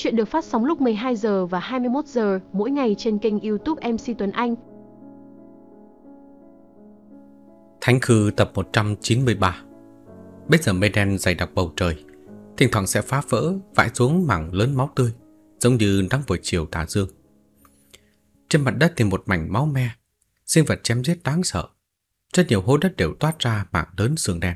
Chuyện được phát sóng lúc 12 giờ và 21 giờ mỗi ngày trên kênh YouTube MC Tuấn Anh. Thánh khư tập 193. Bây giờ mây đen dày đặc bầu trời, thỉnh thoảng sẽ phá vỡ vãi xuống mảng lớn máu tươi, giống như nắng buổi chiều tà dương. Trên mặt đất thì một mảnh máu me, sinh vật chém giết đáng sợ. Rất nhiều hố đất đều toát ra mảng lớn sương đen.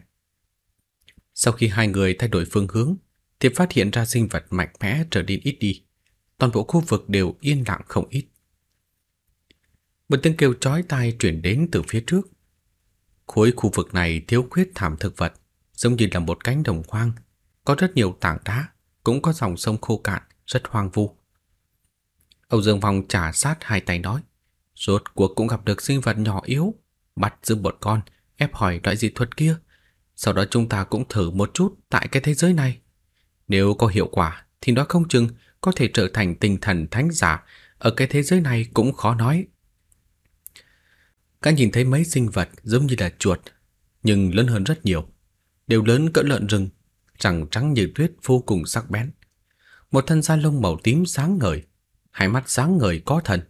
Sau khi hai người thay đổi phương hướng, thì phát hiện ra sinh vật mạnh mẽ trở nên ít đi. Toàn bộ khu vực đều yên lặng không ít. Một tiếng kêu chói tai truyền đến từ phía trước. Khối khu vực này thiếu khuyết thảm thực vật, giống như là một cánh đồng hoang, có rất nhiều tảng đá, cũng có dòng sông khô cạn, rất hoang vu. Âu Dương Phong trả sát hai tay nói, rốt cuộc cũng gặp được sinh vật nhỏ yếu, bắt giữ một con, ép hỏi loại dị thuật kia. Sau đó chúng ta cũng thử một chút tại cái thế giới này. Nếu có hiệu quả thì nó không chừng có thể trở thành tinh thần thánh giả ở cái thế giới này cũng khó nói. Các nhìn thấy mấy sinh vật giống như là chuột, nhưng lớn hơn rất nhiều, đều lớn cỡ lợn rừng, rằng trắng như tuyết vô cùng sắc bén. Một thân da lông màu tím sáng ngời, hai mắt sáng ngời có thần.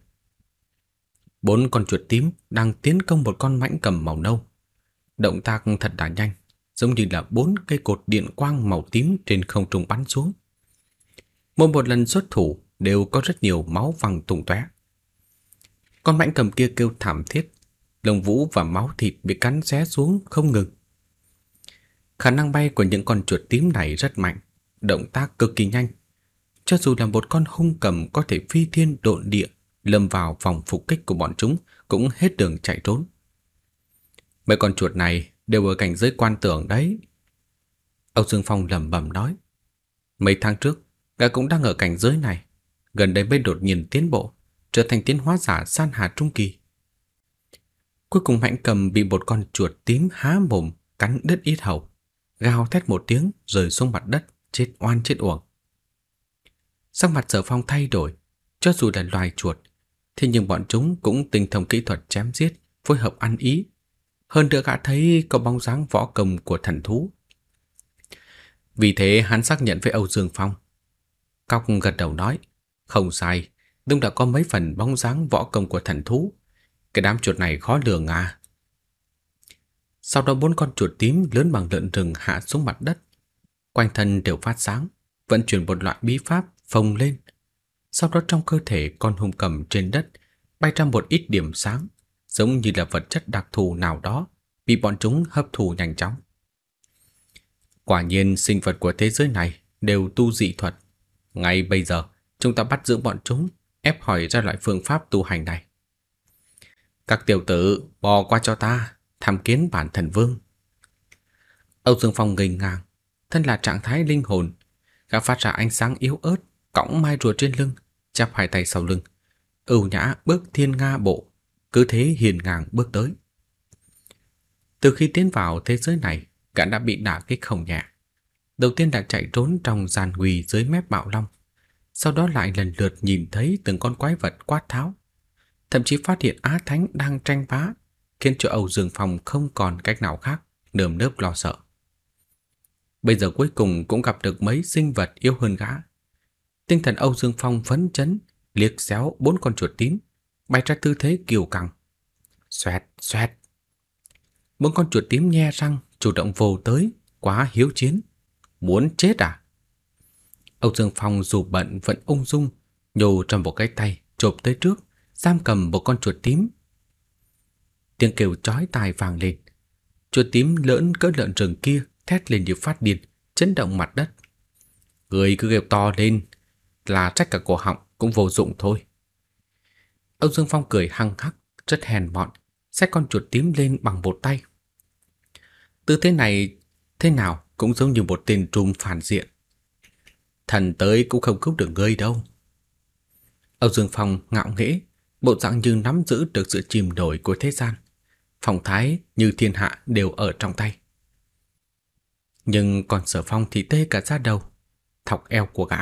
Bốn con chuột tím đang tiến công một con mãnh cầm màu nâu. Động tác thật là nhanh, giống như là bốn cây cột điện quang màu tím trên không trung bắn xuống. Mỗi một lần xuất thủ đều có rất nhiều máu văng tung tóe. Con mãnh cầm kia kêu thảm thiết, lông vũ và máu thịt bị cắn xé xuống không ngừng. Khả năng bay của những con chuột tím này rất mạnh, động tác cực kỳ nhanh. Cho dù là một con hung cầm có thể phi thiên độn địa, lâm vào vòng phục kích của bọn chúng cũng hết đường chạy trốn. Mấy con chuột này đều ở cảnh giới quan tưởng đấy. Âu Dương Phong lẩm bẩm nói. Mấy tháng trước, gã cũng đang ở cảnh giới này. Gần đây mới đột nhiên tiến bộ, trở thành tiến hóa giả san hà trung kỳ. Cuối cùng hạnh cầm bị một con chuột tím há mồm, cắn đứt ít hầu. Gào thét một tiếng rời xuống mặt đất, chết oan chết uổng. Sắc mặt sở phong thay đổi, cho dù là loài chuột, thế nhưng bọn chúng cũng tinh thông kỹ thuật chém giết, phối hợp ăn ý, hơn nữa gã thấy có bóng dáng võ công của thần thú. Vì thế hắn xác nhận với Âu Dương Phong. Cóc gật đầu nói, không sai, đúng đã có mấy phần bóng dáng võ công của thần thú. Cái đám chuột này khó lường à. Sau đó bốn con chuột tím lớn bằng lợn rừng hạ xuống mặt đất. Quanh thân đều phát sáng, vận chuyển một loại bí pháp phồng lên. Sau đó trong cơ thể con hung cầm trên đất bay ra một ít điểm sáng giống như là vật chất đặc thù nào đó bị bọn chúng hấp thụ nhanh chóng. Quả nhiên sinh vật của thế giới này đều tu dị thuật. Ngay bây giờ, chúng ta bắt giữ bọn chúng, ép hỏi ra loại phương pháp tu hành này. Các tiểu tử bò qua cho ta, tham kiến bản thần vương. Âu Dương Phong ngây ngàng thân là trạng thái linh hồn, gã phát ra ánh sáng yếu ớt, cõng mai rùa trên lưng, chắp hai tay sau lưng. Ưu nhã bước thiên nga bộ, cứ thế hiền ngang bước tới. Từ khi tiến vào thế giới này, gã đã bị đả kích không nhẹ. Đầu tiên đã chạy trốn trong giàn quỳ dưới mép bạo long, sau đó lại lần lượt nhìn thấy từng con quái vật quát tháo, thậm chí phát hiện Á Thánh đang tranh phá, khiến cho Âu Dương Phong không còn cách nào khác, nơm nớp lo sợ. Bây giờ cuối cùng cũng gặp được mấy sinh vật yêu hơn gã. Tinh thần Âu Dương Phong phấn chấn, liếc xéo bốn con chuột tím, bay ra tư thế kiều căng. Xoẹt, xoẹt. Bốn con chuột tím nhe răng, chủ động vồ tới, quá hiếu chiến. Muốn chết à? Âu Dương Phong dù bận vẫn ung dung, nhô trong một cái tay, chộp tới trước, giam cầm một con chuột tím. Tiếng kêu chói tai vang lên. Chuột tím lớn cỡ lợn rừng kia thét lên như phát điên, chấn động mặt đất. Người cứ kêu to lên là trách cả cổ họng cũng vô dụng thôi. Ông Dương Phong cười hăng hắc, rất hèn mọn, xách con chuột tím lên bằng một tay. Tư thế này thế nào cũng giống như một tên trùm phản diện. Thần tới cũng không cứu được ngươi đâu. Âu Dương Phong ngạo nghễ, bộ dạng như nắm giữ được sự chìm nổi của thế gian. Phong thái như thiên hạ đều ở trong tay. Nhưng còn sở phong thì tê cả ra đầu, thọc eo của gã.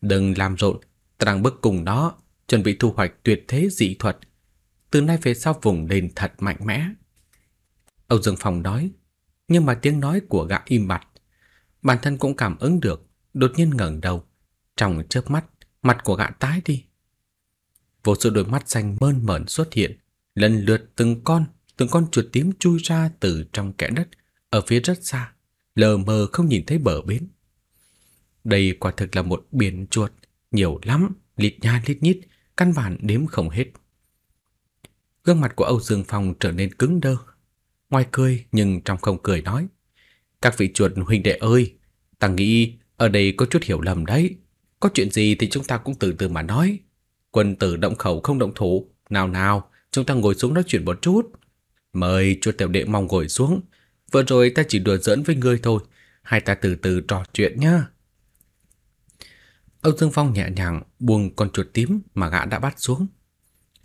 Đừng làm rộn, ta đang bước cùng đó chuẩn bị thu hoạch tuyệt thế dị thuật. Từ nay về sau vùng lên thật mạnh mẽ. Âu Dương Phong nói, nhưng mà tiếng nói của gã im bặt. Bản thân cũng cảm ứng được, đột nhiên ngẩng đầu. Trong chớp mắt, mặt của gã tái đi. Vô số đôi mắt xanh mơn mởn xuất hiện, lần lượt từng con, từng con chuột tím chui ra từ trong kẽ đất, ở phía rất xa, lờ mờ không nhìn thấy bờ bến. Đây quả thực là một biển chuột, nhiều lắm, lịt nha lít nhít, căn bản đếm không hết. Gương mặt của Âu Dương Phong trở nên cứng đơ, ngoài cười nhưng trong không cười nói: "Các vị chuột huynh đệ ơi, ta nghĩ ở đây có chút hiểu lầm đấy, có chuyện gì thì chúng ta cũng từ từ mà nói. Quân tử động khẩu không động thủ, nào nào, chúng ta ngồi xuống nói chuyện một chút." Mời chuột tiểu đệ mong ngồi xuống, vừa rồi ta chỉ đùa giỡn với ngươi thôi, hai ta từ từ trò chuyện nhá. Âu Dương Phong nhẹ nhàng buông con chuột tím mà gã đã bắt xuống.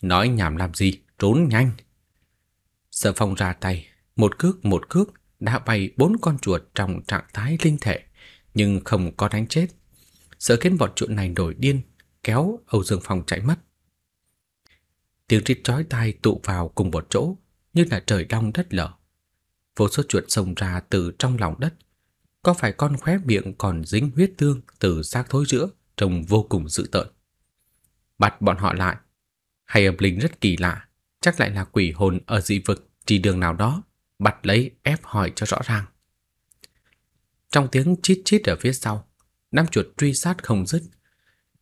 Nói nhảm làm gì, trốn nhanh. Sở Phong ra tay, một cước một cước đã bay bốn con chuột trong trạng thái linh thể, nhưng không có đánh chết. Sợ khiến bọn chuột này nổi điên, kéo Âu Dương Phong chạy mất. Tiếng rít chói tai tụ vào cùng một chỗ, như là trời đông đất lở. Vô số chuột xông ra từ trong lòng đất, có phải con khóe miệng còn dính huyết tương từ xác thối giữa trông vô cùng dữ tợn. Bắt bọn họ lại. Hay âm linh rất kỳ lạ, chắc lại là quỷ hồn ở dị vực trì đường nào đó, bắt lấy ép hỏi cho rõ ràng. Trong tiếng chít chít ở phía sau, năm chuột truy sát không dứt,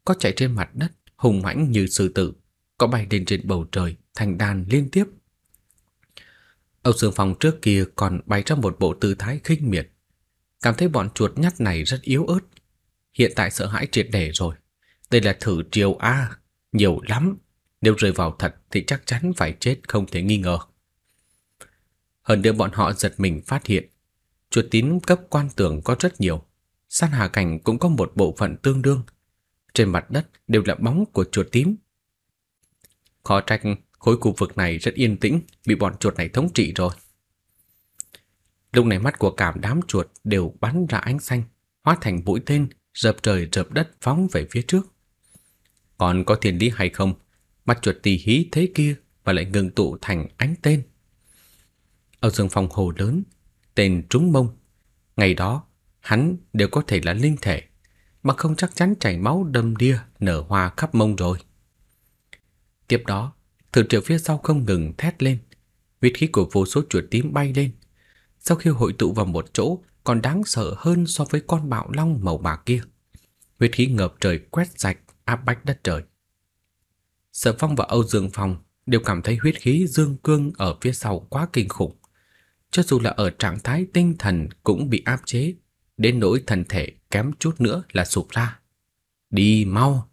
có chạy trên mặt đất hùng mãnh như sư tử, có bay lên trên bầu trời thành đàn liên tiếp. Âu Dương Phong trước kia còn bay trong một bộ tư thái khinh miệt, cảm thấy bọn chuột nhắt này rất yếu ớt, hiện tại sợ hãi triệt để rồi. Đây là thử triều A, nhiều lắm, nếu rơi vào thật thì chắc chắn phải chết không thể nghi ngờ. Hơn nữa bọn họ giật mình phát hiện, chuột tín cấp quan tưởng có rất nhiều, san hà cảnh cũng có một bộ phận tương đương. Trên mặt đất đều là bóng của chuột tím. Khó trách khối khu vực này rất yên tĩnh, bị bọn chuột này thống trị rồi. Lúc này mắt của cảm đám chuột đều bắn ra ánh xanh, hóa thành mũi tên dập trời dập đất phóng về phía trước. Còn có thiên lý hay không, mặt chuột tỳ hí thế kia và lại ngừng tụ thành ánh tên. Ở rừng phòng hồ lớn, tên trúng mông. Ngày đó, hắn đều có thể là linh thể, mà không chắc chắn chảy máu đâm đia nở hoa khắp mông rồi. Tiếp đó, thử triệu phía sau không ngừng thét lên, huyết khí của vô số chuột tím bay lên. Sau khi hội tụ vào một chỗ còn đáng sợ hơn so với con bạo long màu bạc kia. Huyết khí ngập trời quét sạch áp bách đất trời. Sở Phong và Âu Dương Phong đều cảm thấy huyết khí dương cương ở phía sau quá kinh khủng. Cho dù là ở trạng thái tinh thần cũng bị áp chế, đến nỗi thân thể kém chút nữa là sụp ra. Đi mau!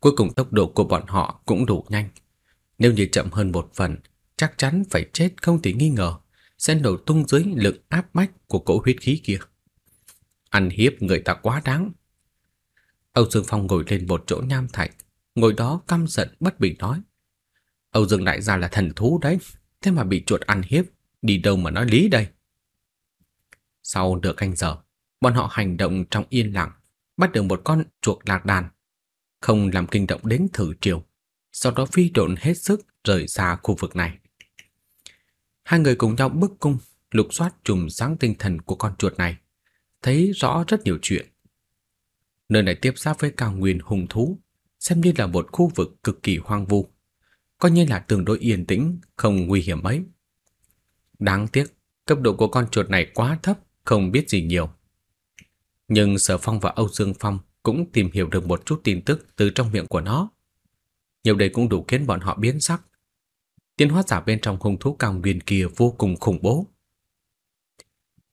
Cuối cùng tốc độ của bọn họ cũng đủ nhanh. Nếu như chậm hơn một phần, chắc chắn phải chết không thể nghi ngờ sẽ nổ tung dưới lực áp bách của cỗ huyết khí kia. Ăn hiếp người ta quá đáng. Âu Dương Phong ngồi lên một chỗ nham thạch, ngồi đó căm giận bất bình nói. Âu Dương đại gia là thần thú đấy, thế mà bị chuột ăn hiếp, đi đâu mà nói lý đây. Sau nửa canh giờ, bọn họ hành động trong yên lặng, bắt được một con chuột lạc đàn, không làm kinh động đến thử triều, sau đó phi độn hết sức rời xa khu vực này. Hai người cùng nhau bước cung, lục soát trùng sáng tinh thần của con chuột này, thấy rõ rất nhiều chuyện. Nơi này tiếp giáp với cao nguyên hùng thú, xem như là một khu vực cực kỳ hoang vu, coi như là tương đối yên tĩnh, không nguy hiểm mấy. Đáng tiếc, cấp độ của con chuột này quá thấp, không biết gì nhiều. Nhưng Sở Phong và Âu Dương Phong cũng tìm hiểu được một chút tin tức từ trong miệng của nó. Nhiều đây cũng đủ khiến bọn họ biến sắc, tiến hóa giả bên trong hung thú cao nguyên kia vô cùng khủng bố.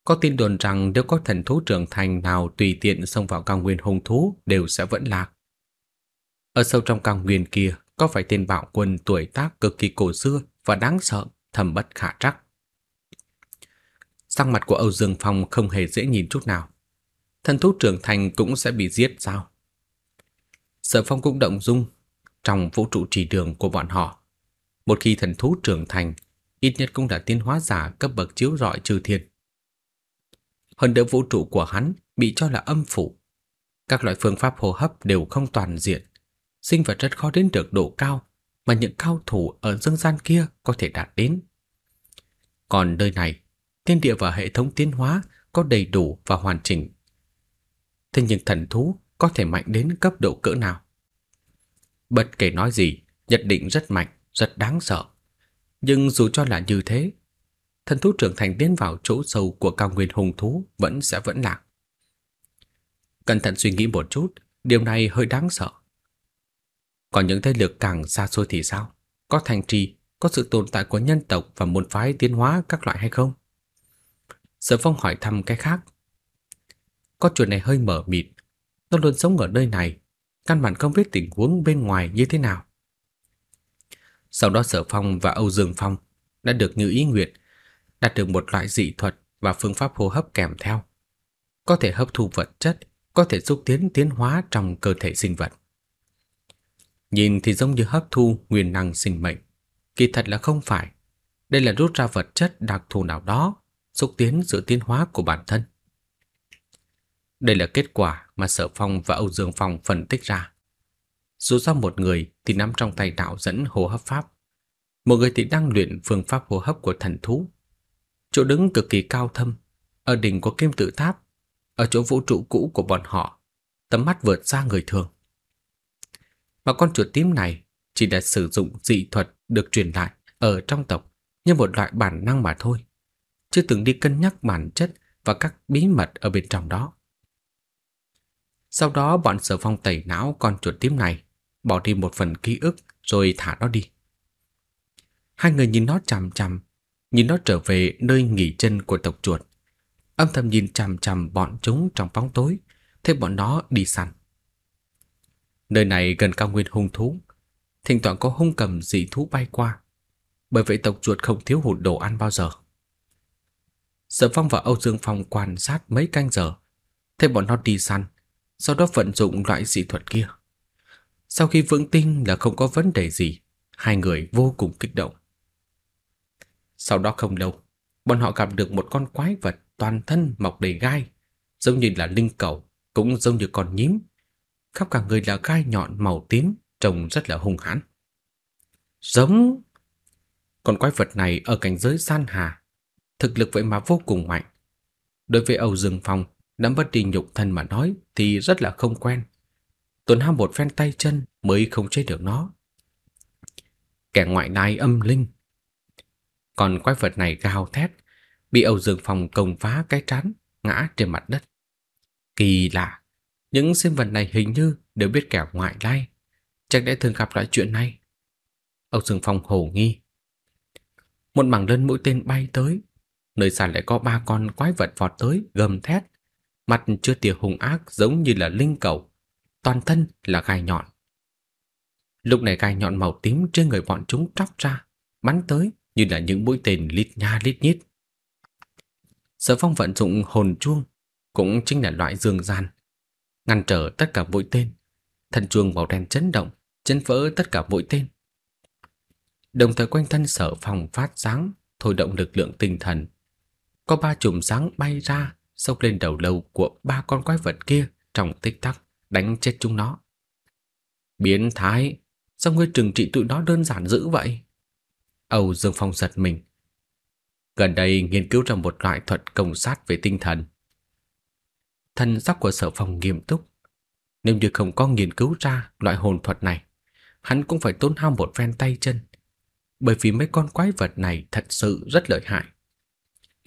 Có tin đồn rằng nếu có thần thú trưởng thành nào tùy tiện xông vào cao nguyên hung thú đều sẽ vẫn lạc. Ở sâu trong cao nguyên kia có phải tên bạo quân tuổi tác cực kỳ cổ xưa và đáng sợ, thầm bất khả trắc. Sang mặt của Âu Dương Phong không hề dễ nhìn chút nào. Thần thú trưởng thành cũng sẽ bị giết sao? Sở Phong cũng động dung trong vũ trụ trì đường của bọn họ một khi thần thú trưởng thành, ít nhất cũng đã tiến hóa giả cấp bậc chiếu rọi trừ thiên. Hơn nữa vũ trụ của hắn bị cho là âm phủ. Các loại phương pháp hô hấp đều không toàn diện. Sinh vật rất khó đến được độ cao mà những cao thủ ở dương gian kia có thể đạt đến. Còn nơi này, thiên địa và hệ thống tiến hóa có đầy đủ và hoàn chỉnh. Thế nhưng thần thú có thể mạnh đến cấp độ cỡ nào? Bất kể nói gì, nhất định rất mạnh rất đáng sợ. Nhưng dù cho là như thế, thần thú trưởng thành tiến vào chỗ sâu của cao nguyên hùng thú vẫn sẽ vẫn lạc. Cẩn thận suy nghĩ một chút, điều này hơi đáng sợ. Còn những thế lực càng xa xôi thì sao? Có thành trì, có sự tồn tại của nhân tộc và môn phái tiến hóa các loại hay không? Sở Phong hỏi thăm cái khác. Có chuyện này hơi mở mịt, Tôi luôn sống ở nơi này, căn bản không biết tình huống bên ngoài như thế nào. Sau đó Sở Phong và Âu Dương Phong đã được như ý nguyện, đạt được một loại dị thuật và phương pháp hô hấp kèm theo. Có thể hấp thu vật chất, có thể xúc tiến tiến hóa trong cơ thể sinh vật. Nhìn thì giống như hấp thu nguyên năng sinh mệnh, kỳ thật là không phải. Đây là rút ra vật chất đặc thù nào đó, xúc tiến sự tiến hóa của bản thân. Đây là kết quả mà Sở Phong và Âu Dương Phong phân tích ra dù sao một người thì nắm trong tay đạo dẫn hô hấp pháp, một người thì đang luyện phương pháp hô hấp của thần thú. Chỗ đứng cực kỳ cao thâm, ở đỉnh của kim tự tháp, ở chỗ vũ trụ cũ của bọn họ, tầm mắt vượt xa người thường. Mà con chuột tím này chỉ đã sử dụng dị thuật được truyền lại ở trong tộc như một loại bản năng mà thôi, chưa từng đi cân nhắc bản chất và các bí mật ở bên trong đó. Sau đó bọn sở phong tẩy não con chuột tím này bỏ đi một phần ký ức rồi thả nó đi. Hai người nhìn nó chằm chằm, nhìn nó trở về nơi nghỉ chân của tộc chuột. Âm thầm nhìn chằm chằm bọn chúng trong bóng tối, thấy bọn nó đi săn. Nơi này gần cao nguyên hung thú, thỉnh thoảng có hung cầm dị thú bay qua, bởi vậy tộc chuột không thiếu hụt đồ ăn bao giờ. Sở Phong và Âu Dương Phong quan sát mấy canh giờ, thấy bọn nó đi săn, sau đó vận dụng loại dị thuật kia. Sau khi vững tin là không có vấn đề gì, hai người vô cùng kích động. Sau đó không lâu, bọn họ gặp được một con quái vật toàn thân mọc đầy gai, giống như là linh cầu, cũng giống như con nhím. Khắp cả người là gai nhọn màu tím, trông rất là hung hãn. Giống! Con quái vật này ở cảnh giới san hà, thực lực vậy mà vô cùng mạnh. Đối với Âu Dương Phong, đã bất đi nhục thân mà nói thì rất là không quen tuần Ham một phen tay chân mới không chế được nó. Kẻ ngoại đai âm linh. Còn quái vật này gào thét, bị Âu Dương Phong công phá cái trán, ngã trên mặt đất. Kỳ lạ, những sinh vật này hình như đều biết kẻ ngoại lai. Chắc đã thường gặp loại chuyện này. Âu Dương Phong hồ nghi. Một mảng lớn mũi tên bay tới. Nơi xa lại có ba con quái vật vọt tới, gầm thét. Mặt chưa tia hùng ác giống như là linh cầu toàn thân là gai nhọn. Lúc này gai nhọn màu tím trên người bọn chúng tróc ra, bắn tới như là những mũi tên lít nha lít nhít. Sở Phong vận dụng hồn chuông, cũng chính là loại dương gian, ngăn trở tất cả mũi tên. Thần chuông màu đen chấn động, chấn vỡ tất cả mũi tên. Đồng thời quanh thân Sở Phong phát sáng, thôi động lực lượng tinh thần. Có ba chùm sáng bay ra, xốc lên đầu lâu của ba con quái vật kia trong tích tắc đánh chết chúng nó. Biến thái, sao ngươi trừng trị tụi nó đơn giản dữ vậy? Âu Dương Phong giật mình. Gần đây nghiên cứu ra một loại thuật công sát về tinh thần. Thân sắc của sở phòng nghiêm túc. Nếu như không có nghiên cứu ra loại hồn thuật này, hắn cũng phải tốn hao một phen tay chân. Bởi vì mấy con quái vật này thật sự rất lợi hại.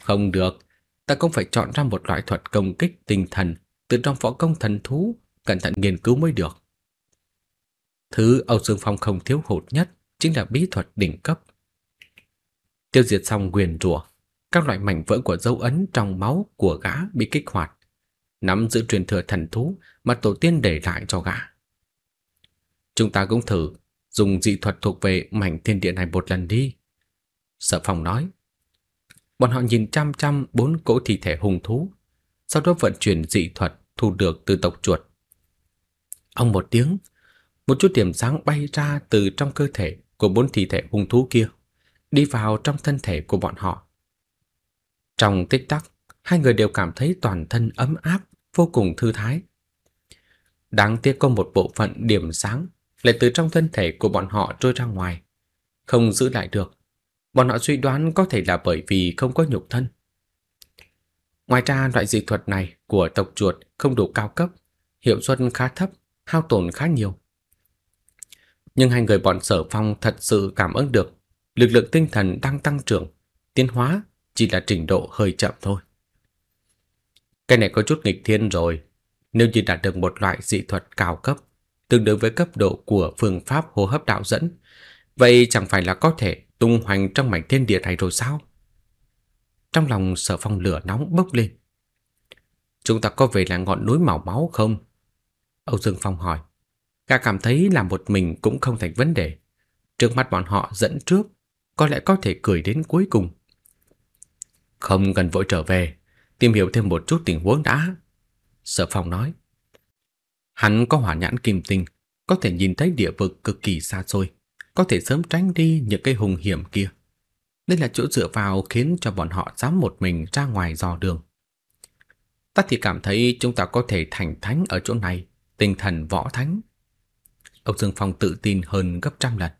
Không được, ta cũng phải chọn ra một loại thuật công kích tinh thần từ trong võ công thần thú cẩn thận nghiên cứu mới được. Thứ Âu Dương Phong không thiếu hụt nhất chính là bí thuật đỉnh cấp. Tiêu diệt xong quyền rùa, các loại mảnh vỡ của dấu ấn trong máu của gã bị kích hoạt, nắm giữ truyền thừa thần thú mà tổ tiên để lại cho gã. Chúng ta cũng thử dùng dị thuật thuộc về mảnh thiên địa này một lần đi. Sở Phong nói. Bọn họ nhìn chăm chăm bốn cỗ thi thể hùng thú, sau đó vận chuyển dị thuật thu được từ tộc chuột Ông một tiếng, một chút điểm sáng bay ra từ trong cơ thể của bốn thi thể hung thú kia, đi vào trong thân thể của bọn họ. Trong tích tắc, hai người đều cảm thấy toàn thân ấm áp, vô cùng thư thái. Đáng tiếc có một bộ phận điểm sáng lại từ trong thân thể của bọn họ trôi ra ngoài, không giữ lại được. Bọn họ suy đoán có thể là bởi vì không có nhục thân. Ngoài ra loại dị thuật này của tộc chuột không đủ cao cấp, hiệu suất khá thấp hao tổn khá nhiều. Nhưng hai người bọn sở phong thật sự cảm ứng được lực lượng tinh thần đang tăng trưởng, tiến hóa chỉ là trình độ hơi chậm thôi. Cái này có chút nghịch thiên rồi, nếu như đạt được một loại dị thuật cao cấp, tương đương với cấp độ của phương pháp hô hấp đạo dẫn, vậy chẳng phải là có thể tung hoành trong mảnh thiên địa này rồi sao? Trong lòng sở phong lửa nóng bốc lên. Chúng ta có về là ngọn núi màu máu không? Âu Dương Phong hỏi. Gã cảm thấy làm một mình cũng không thành vấn đề. Trước mắt bọn họ dẫn trước, có lẽ có thể cười đến cuối cùng. Không cần vội trở về, tìm hiểu thêm một chút tình huống đã. Sở Phong nói. Hắn có hỏa nhãn kim tinh, có thể nhìn thấy địa vực cực kỳ xa xôi, có thể sớm tránh đi những cây hùng hiểm kia. Đây là chỗ dựa vào khiến cho bọn họ dám một mình ra ngoài dò đường. Ta thì cảm thấy chúng ta có thể thành thánh ở chỗ này tinh thần võ thánh. Âu Dương Phong tự tin hơn gấp trăm lần.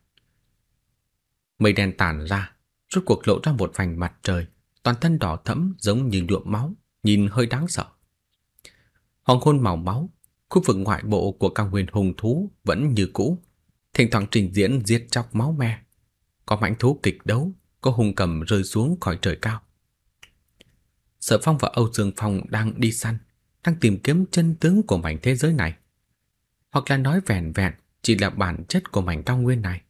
Mây đen tản ra, rút cuộc lộ ra một vành mặt trời, toàn thân đỏ thẫm giống như nhuộm máu, nhìn hơi đáng sợ. Hoàng hôn màu máu, khu vực ngoại bộ của cao nguyên hùng thú vẫn như cũ, thỉnh thoảng trình diễn giết chóc máu me. Có mãnh thú kịch đấu, có hung cầm rơi xuống khỏi trời cao. Sở Phong và Âu Dương Phong đang đi săn, đang tìm kiếm chân tướng của mảnh thế giới này hoặc là nói vẻn vẹn chỉ là bản chất của mảnh cao nguyên này.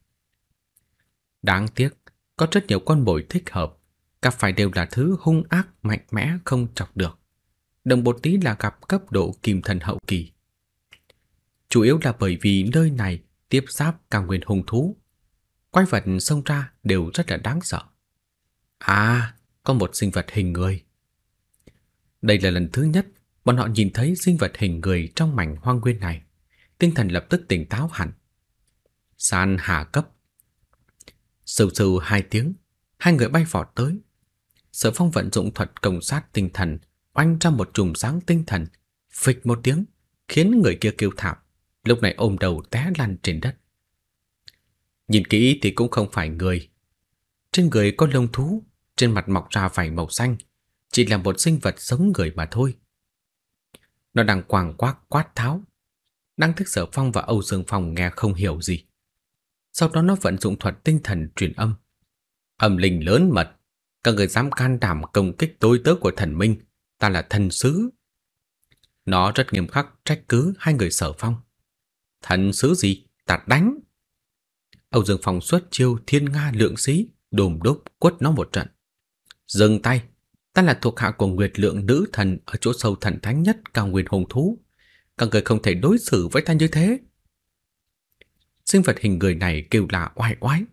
Đáng tiếc, có rất nhiều con mồi thích hợp, gặp phải đều là thứ hung ác mạnh mẽ không chọc được. Đồng bột tí là gặp cấp độ kim thần hậu kỳ. Chủ yếu là bởi vì nơi này tiếp giáp cao nguyên hung thú. Quái vật xông ra đều rất là đáng sợ. À, có một sinh vật hình người. Đây là lần thứ nhất bọn họ nhìn thấy sinh vật hình người trong mảnh hoang nguyên này tinh thần lập tức tỉnh táo hẳn. San hạ cấp. Sưu sưu hai tiếng, hai người bay vọt tới. Sở Phong vận dụng thuật công sát tinh thần, oanh ra một chùm sáng tinh thần, phịch một tiếng, khiến người kia kêu thảm, lúc này ôm đầu té lăn trên đất. Nhìn kỹ thì cũng không phải người. Trên người có lông thú, trên mặt mọc ra vài màu xanh, chỉ là một sinh vật giống người mà thôi. Nó đang quàng quác quát tháo, Năng thức sở phong và Âu Dương Phong nghe không hiểu gì. Sau đó nó vận dụng thuật tinh thần truyền âm. Âm linh lớn mật, các người dám can đảm công kích tối tớ của thần minh, ta là thần sứ. Nó rất nghiêm khắc trách cứ hai người sở phong. Thần sứ gì, ta đánh. Âu Dương Phong xuất chiêu thiên nga lượng sĩ, đồm đốp quất nó một trận. Dừng tay, ta là thuộc hạ của Nguyệt Lượng nữ thần ở chỗ sâu thần thánh nhất cao nguyên hùng thú. Các người không thể đối xử với ta như thế. Sinh vật hình người này kêu là oai oái.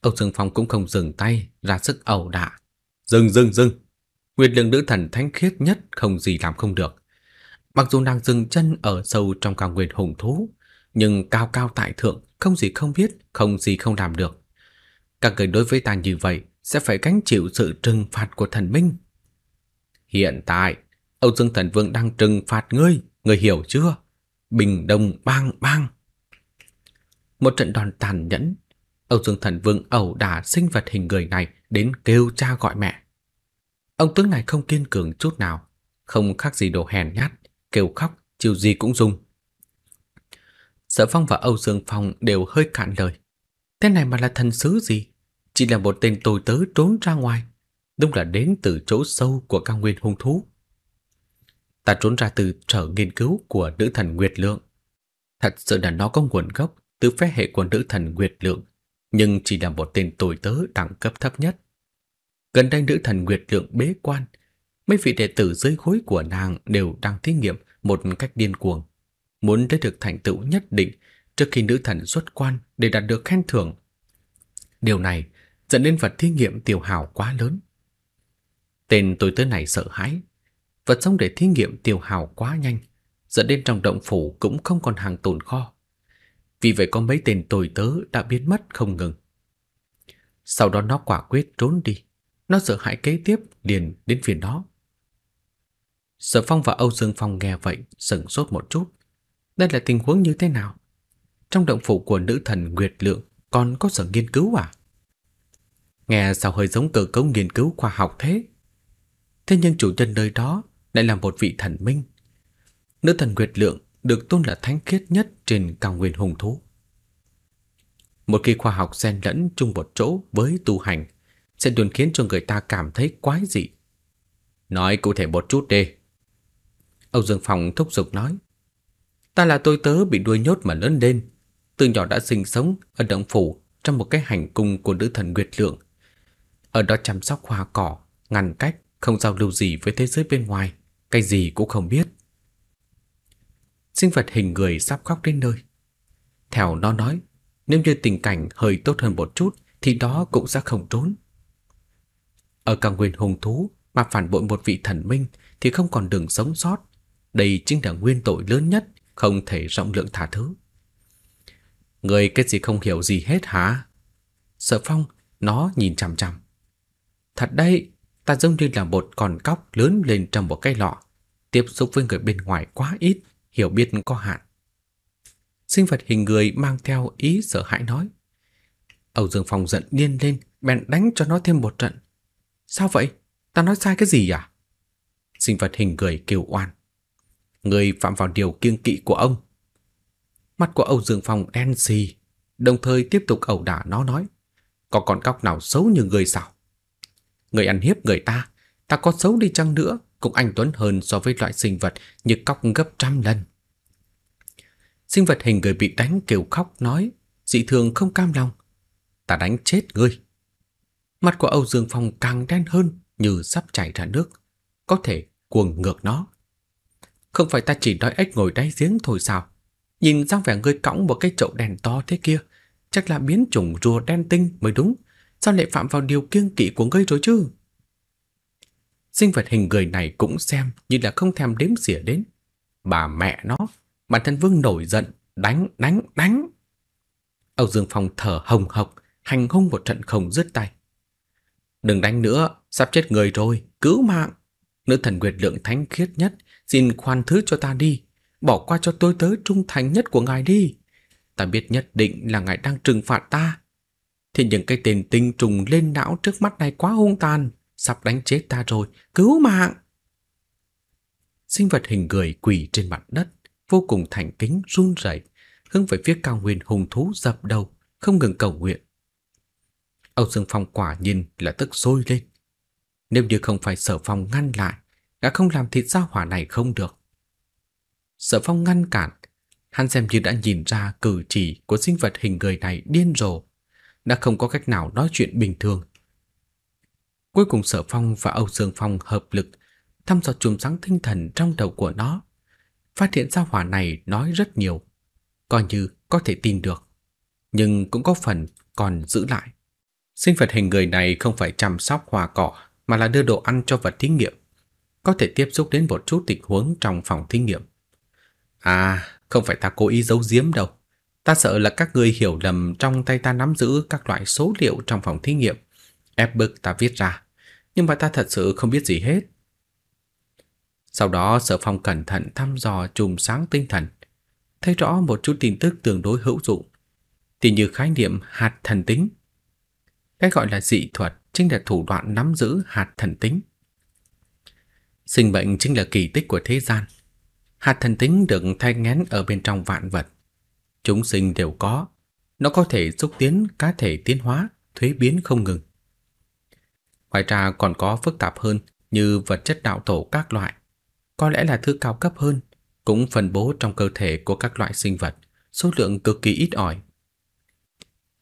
Âu Dương Phong cũng không dừng tay, ra sức ẩu đả. Dừng dừng dừng. Nguyệt lượng nữ thần thánh khiết nhất không gì làm không được. Mặc dù nàng dừng chân ở sâu trong cao nguyên hùng thú, nhưng cao cao tại thượng, không gì không biết, không gì không làm được. Các người đối với ta như vậy sẽ phải gánh chịu sự trừng phạt của thần minh. Hiện tại, Âu Dương Thần Vương đang trừng phạt ngươi người hiểu chưa? Bình Đông bang bang. Một trận đòn tàn nhẫn, Âu Dương Thần Vương ẩu đả sinh vật hình người này đến kêu cha gọi mẹ. Ông tướng này không kiên cường chút nào, không khác gì đồ hèn nhát, kêu khóc, chiều gì cũng dùng. Sở Phong và Âu Dương Phong đều hơi cạn lời. Thế này mà là thần sứ gì? Chỉ là một tên tồi tớ trốn ra ngoài. Đúng là đến từ chỗ sâu của cao nguyên hung thú ta trốn ra từ sở nghiên cứu của nữ thần Nguyệt Lượng. Thật sự là nó có nguồn gốc từ phế hệ của nữ thần Nguyệt Lượng, nhưng chỉ là một tên tồi tớ đẳng cấp thấp nhất. Gần đây nữ thần Nguyệt Lượng bế quan, mấy vị đệ tử dưới khối của nàng đều đang thí nghiệm một cách điên cuồng, muốn lấy được thành tựu nhất định trước khi nữ thần xuất quan để đạt được khen thưởng. Điều này dẫn đến vật thí nghiệm tiểu hào quá lớn. Tên tồi tớ này sợ hãi, Vật xong để thí nghiệm tiêu hào quá nhanh, dẫn đến trong động phủ cũng không còn hàng tồn kho. Vì vậy có mấy tên tồi tớ đã biến mất không ngừng. Sau đó nó quả quyết trốn đi. Nó sợ hãi kế tiếp liền đến phiền đó Sở Phong và Âu Dương Phong nghe vậy sửng sốt một chút. Đây là tình huống như thế nào? Trong động phủ của nữ thần Nguyệt Lượng còn có sở nghiên cứu à? Nghe sao hơi giống cơ cấu nghiên cứu khoa học thế? Thế nhưng chủ nhân nơi đó lại là một vị thần minh. Nữ thần Nguyệt Lượng được tôn là thánh khiết nhất trên cao nguyên hùng thú. Một khi khoa học xen lẫn chung một chỗ với tu hành sẽ luôn khiến cho người ta cảm thấy quái dị. Nói cụ thể một chút đi. Âu Dương Phong thúc giục nói. Ta là tôi tớ bị đuôi nhốt mà lớn lên. Từ nhỏ đã sinh sống ở động phủ trong một cái hành cung của nữ thần Nguyệt Lượng. Ở đó chăm sóc hoa cỏ, ngăn cách, không giao lưu gì với thế giới bên ngoài cái gì cũng không biết. Sinh vật hình người sắp khóc đến nơi. Theo nó nói, nếu như tình cảnh hơi tốt hơn một chút thì đó cũng sẽ không trốn. Ở cao nguyên hùng thú mà phản bội một vị thần minh thì không còn đường sống sót. Đây chính là nguyên tội lớn nhất, không thể rộng lượng thả thứ. Người cái gì không hiểu gì hết hả? Sợ Phong, nó nhìn chằm chằm. Thật đấy, Ta giống như là một con cóc lớn lên trong một cái lọ, tiếp xúc với người bên ngoài quá ít, hiểu biết có hạn. Sinh vật hình người mang theo ý sợ hãi nói. Âu Dương Phong giận điên lên, bèn đánh cho nó thêm một trận. Sao vậy? Ta nói sai cái gì à? Sinh vật hình người kêu oan. Người phạm vào điều kiêng kỵ của ông. Mắt của Âu Dương Phong đen xì, đồng thời tiếp tục ẩu đả nó nói. Có con cóc nào xấu như người sao? Người ăn hiếp người ta, ta có xấu đi chăng nữa cũng anh tuấn hơn so với loại sinh vật như cóc gấp trăm lần. Sinh vật hình người bị đánh kêu khóc nói, dị thường không cam lòng. Ta đánh chết ngươi. Mặt của Âu Dương Phong càng đen hơn như sắp chảy ra nước. Có thể cuồng ngược nó. Không phải ta chỉ nói ếch ngồi đáy giếng thôi sao? Nhìn dáng vẻ ngươi cõng một cái chậu đèn to thế kia, chắc là biến chủng rùa đen tinh mới đúng sao lại phạm vào điều kiêng kỵ của ngươi rồi chứ? Sinh vật hình người này cũng xem như là không thèm đếm xỉa đến. Bà mẹ nó, bản thân Vương nổi giận, đánh, đánh, đánh. Âu Dương Phong thở hồng hộc, hành hung một trận không dứt tay. Đừng đánh nữa, sắp chết người rồi, cứu mạng. Nữ thần Nguyệt Lượng thánh khiết nhất, xin khoan thứ cho ta đi, bỏ qua cho tôi tớ trung thành nhất của ngài đi. Ta biết nhất định là ngài đang trừng phạt ta, Thế nhưng cái tên tinh trùng lên não trước mắt này quá hung tàn, sắp đánh chết ta rồi, cứu mạng. Sinh vật hình người quỳ trên mặt đất, vô cùng thành kính run rẩy, hướng về phía cao nguyên hùng thú dập đầu, không ngừng cầu nguyện. Âu Dương Phong quả nhìn là tức sôi lên. Nếu như không phải Sở Phong ngăn lại, đã không làm thịt gia hỏa này không được. Sở Phong ngăn cản, hắn xem như đã nhìn ra cử chỉ của sinh vật hình người này điên rồ, đã không có cách nào nói chuyện bình thường. Cuối cùng Sở Phong và Âu Dương Phong hợp lực thăm dò chùm sáng tinh thần trong đầu của nó, phát hiện ra hỏa này nói rất nhiều, coi như có thể tin được, nhưng cũng có phần còn giữ lại. Sinh vật hình người này không phải chăm sóc hoa cỏ mà là đưa đồ ăn cho vật thí nghiệm, có thể tiếp xúc đến một chút tình huống trong phòng thí nghiệm. À, không phải ta cố ý giấu giếm đâu. Ta sợ là các ngươi hiểu lầm trong tay ta nắm giữ các loại số liệu trong phòng thí nghiệm, ép bức ta viết ra, nhưng mà ta thật sự không biết gì hết. Sau đó Sở Phong cẩn thận thăm dò trùng sáng tinh thần, thấy rõ một chút tin tức tương đối hữu dụng, tỉ như khái niệm hạt thần tính. Cái gọi là dị thuật chính là thủ đoạn nắm giữ hạt thần tính. Sinh bệnh chính là kỳ tích của thế gian. Hạt thần tính được thay ngén ở bên trong vạn vật chúng sinh đều có. Nó có thể xúc tiến cá thể tiến hóa, thuế biến không ngừng. Ngoài ra còn có phức tạp hơn như vật chất đạo tổ các loại, có lẽ là thứ cao cấp hơn, cũng phân bố trong cơ thể của các loại sinh vật, số lượng cực kỳ ít ỏi.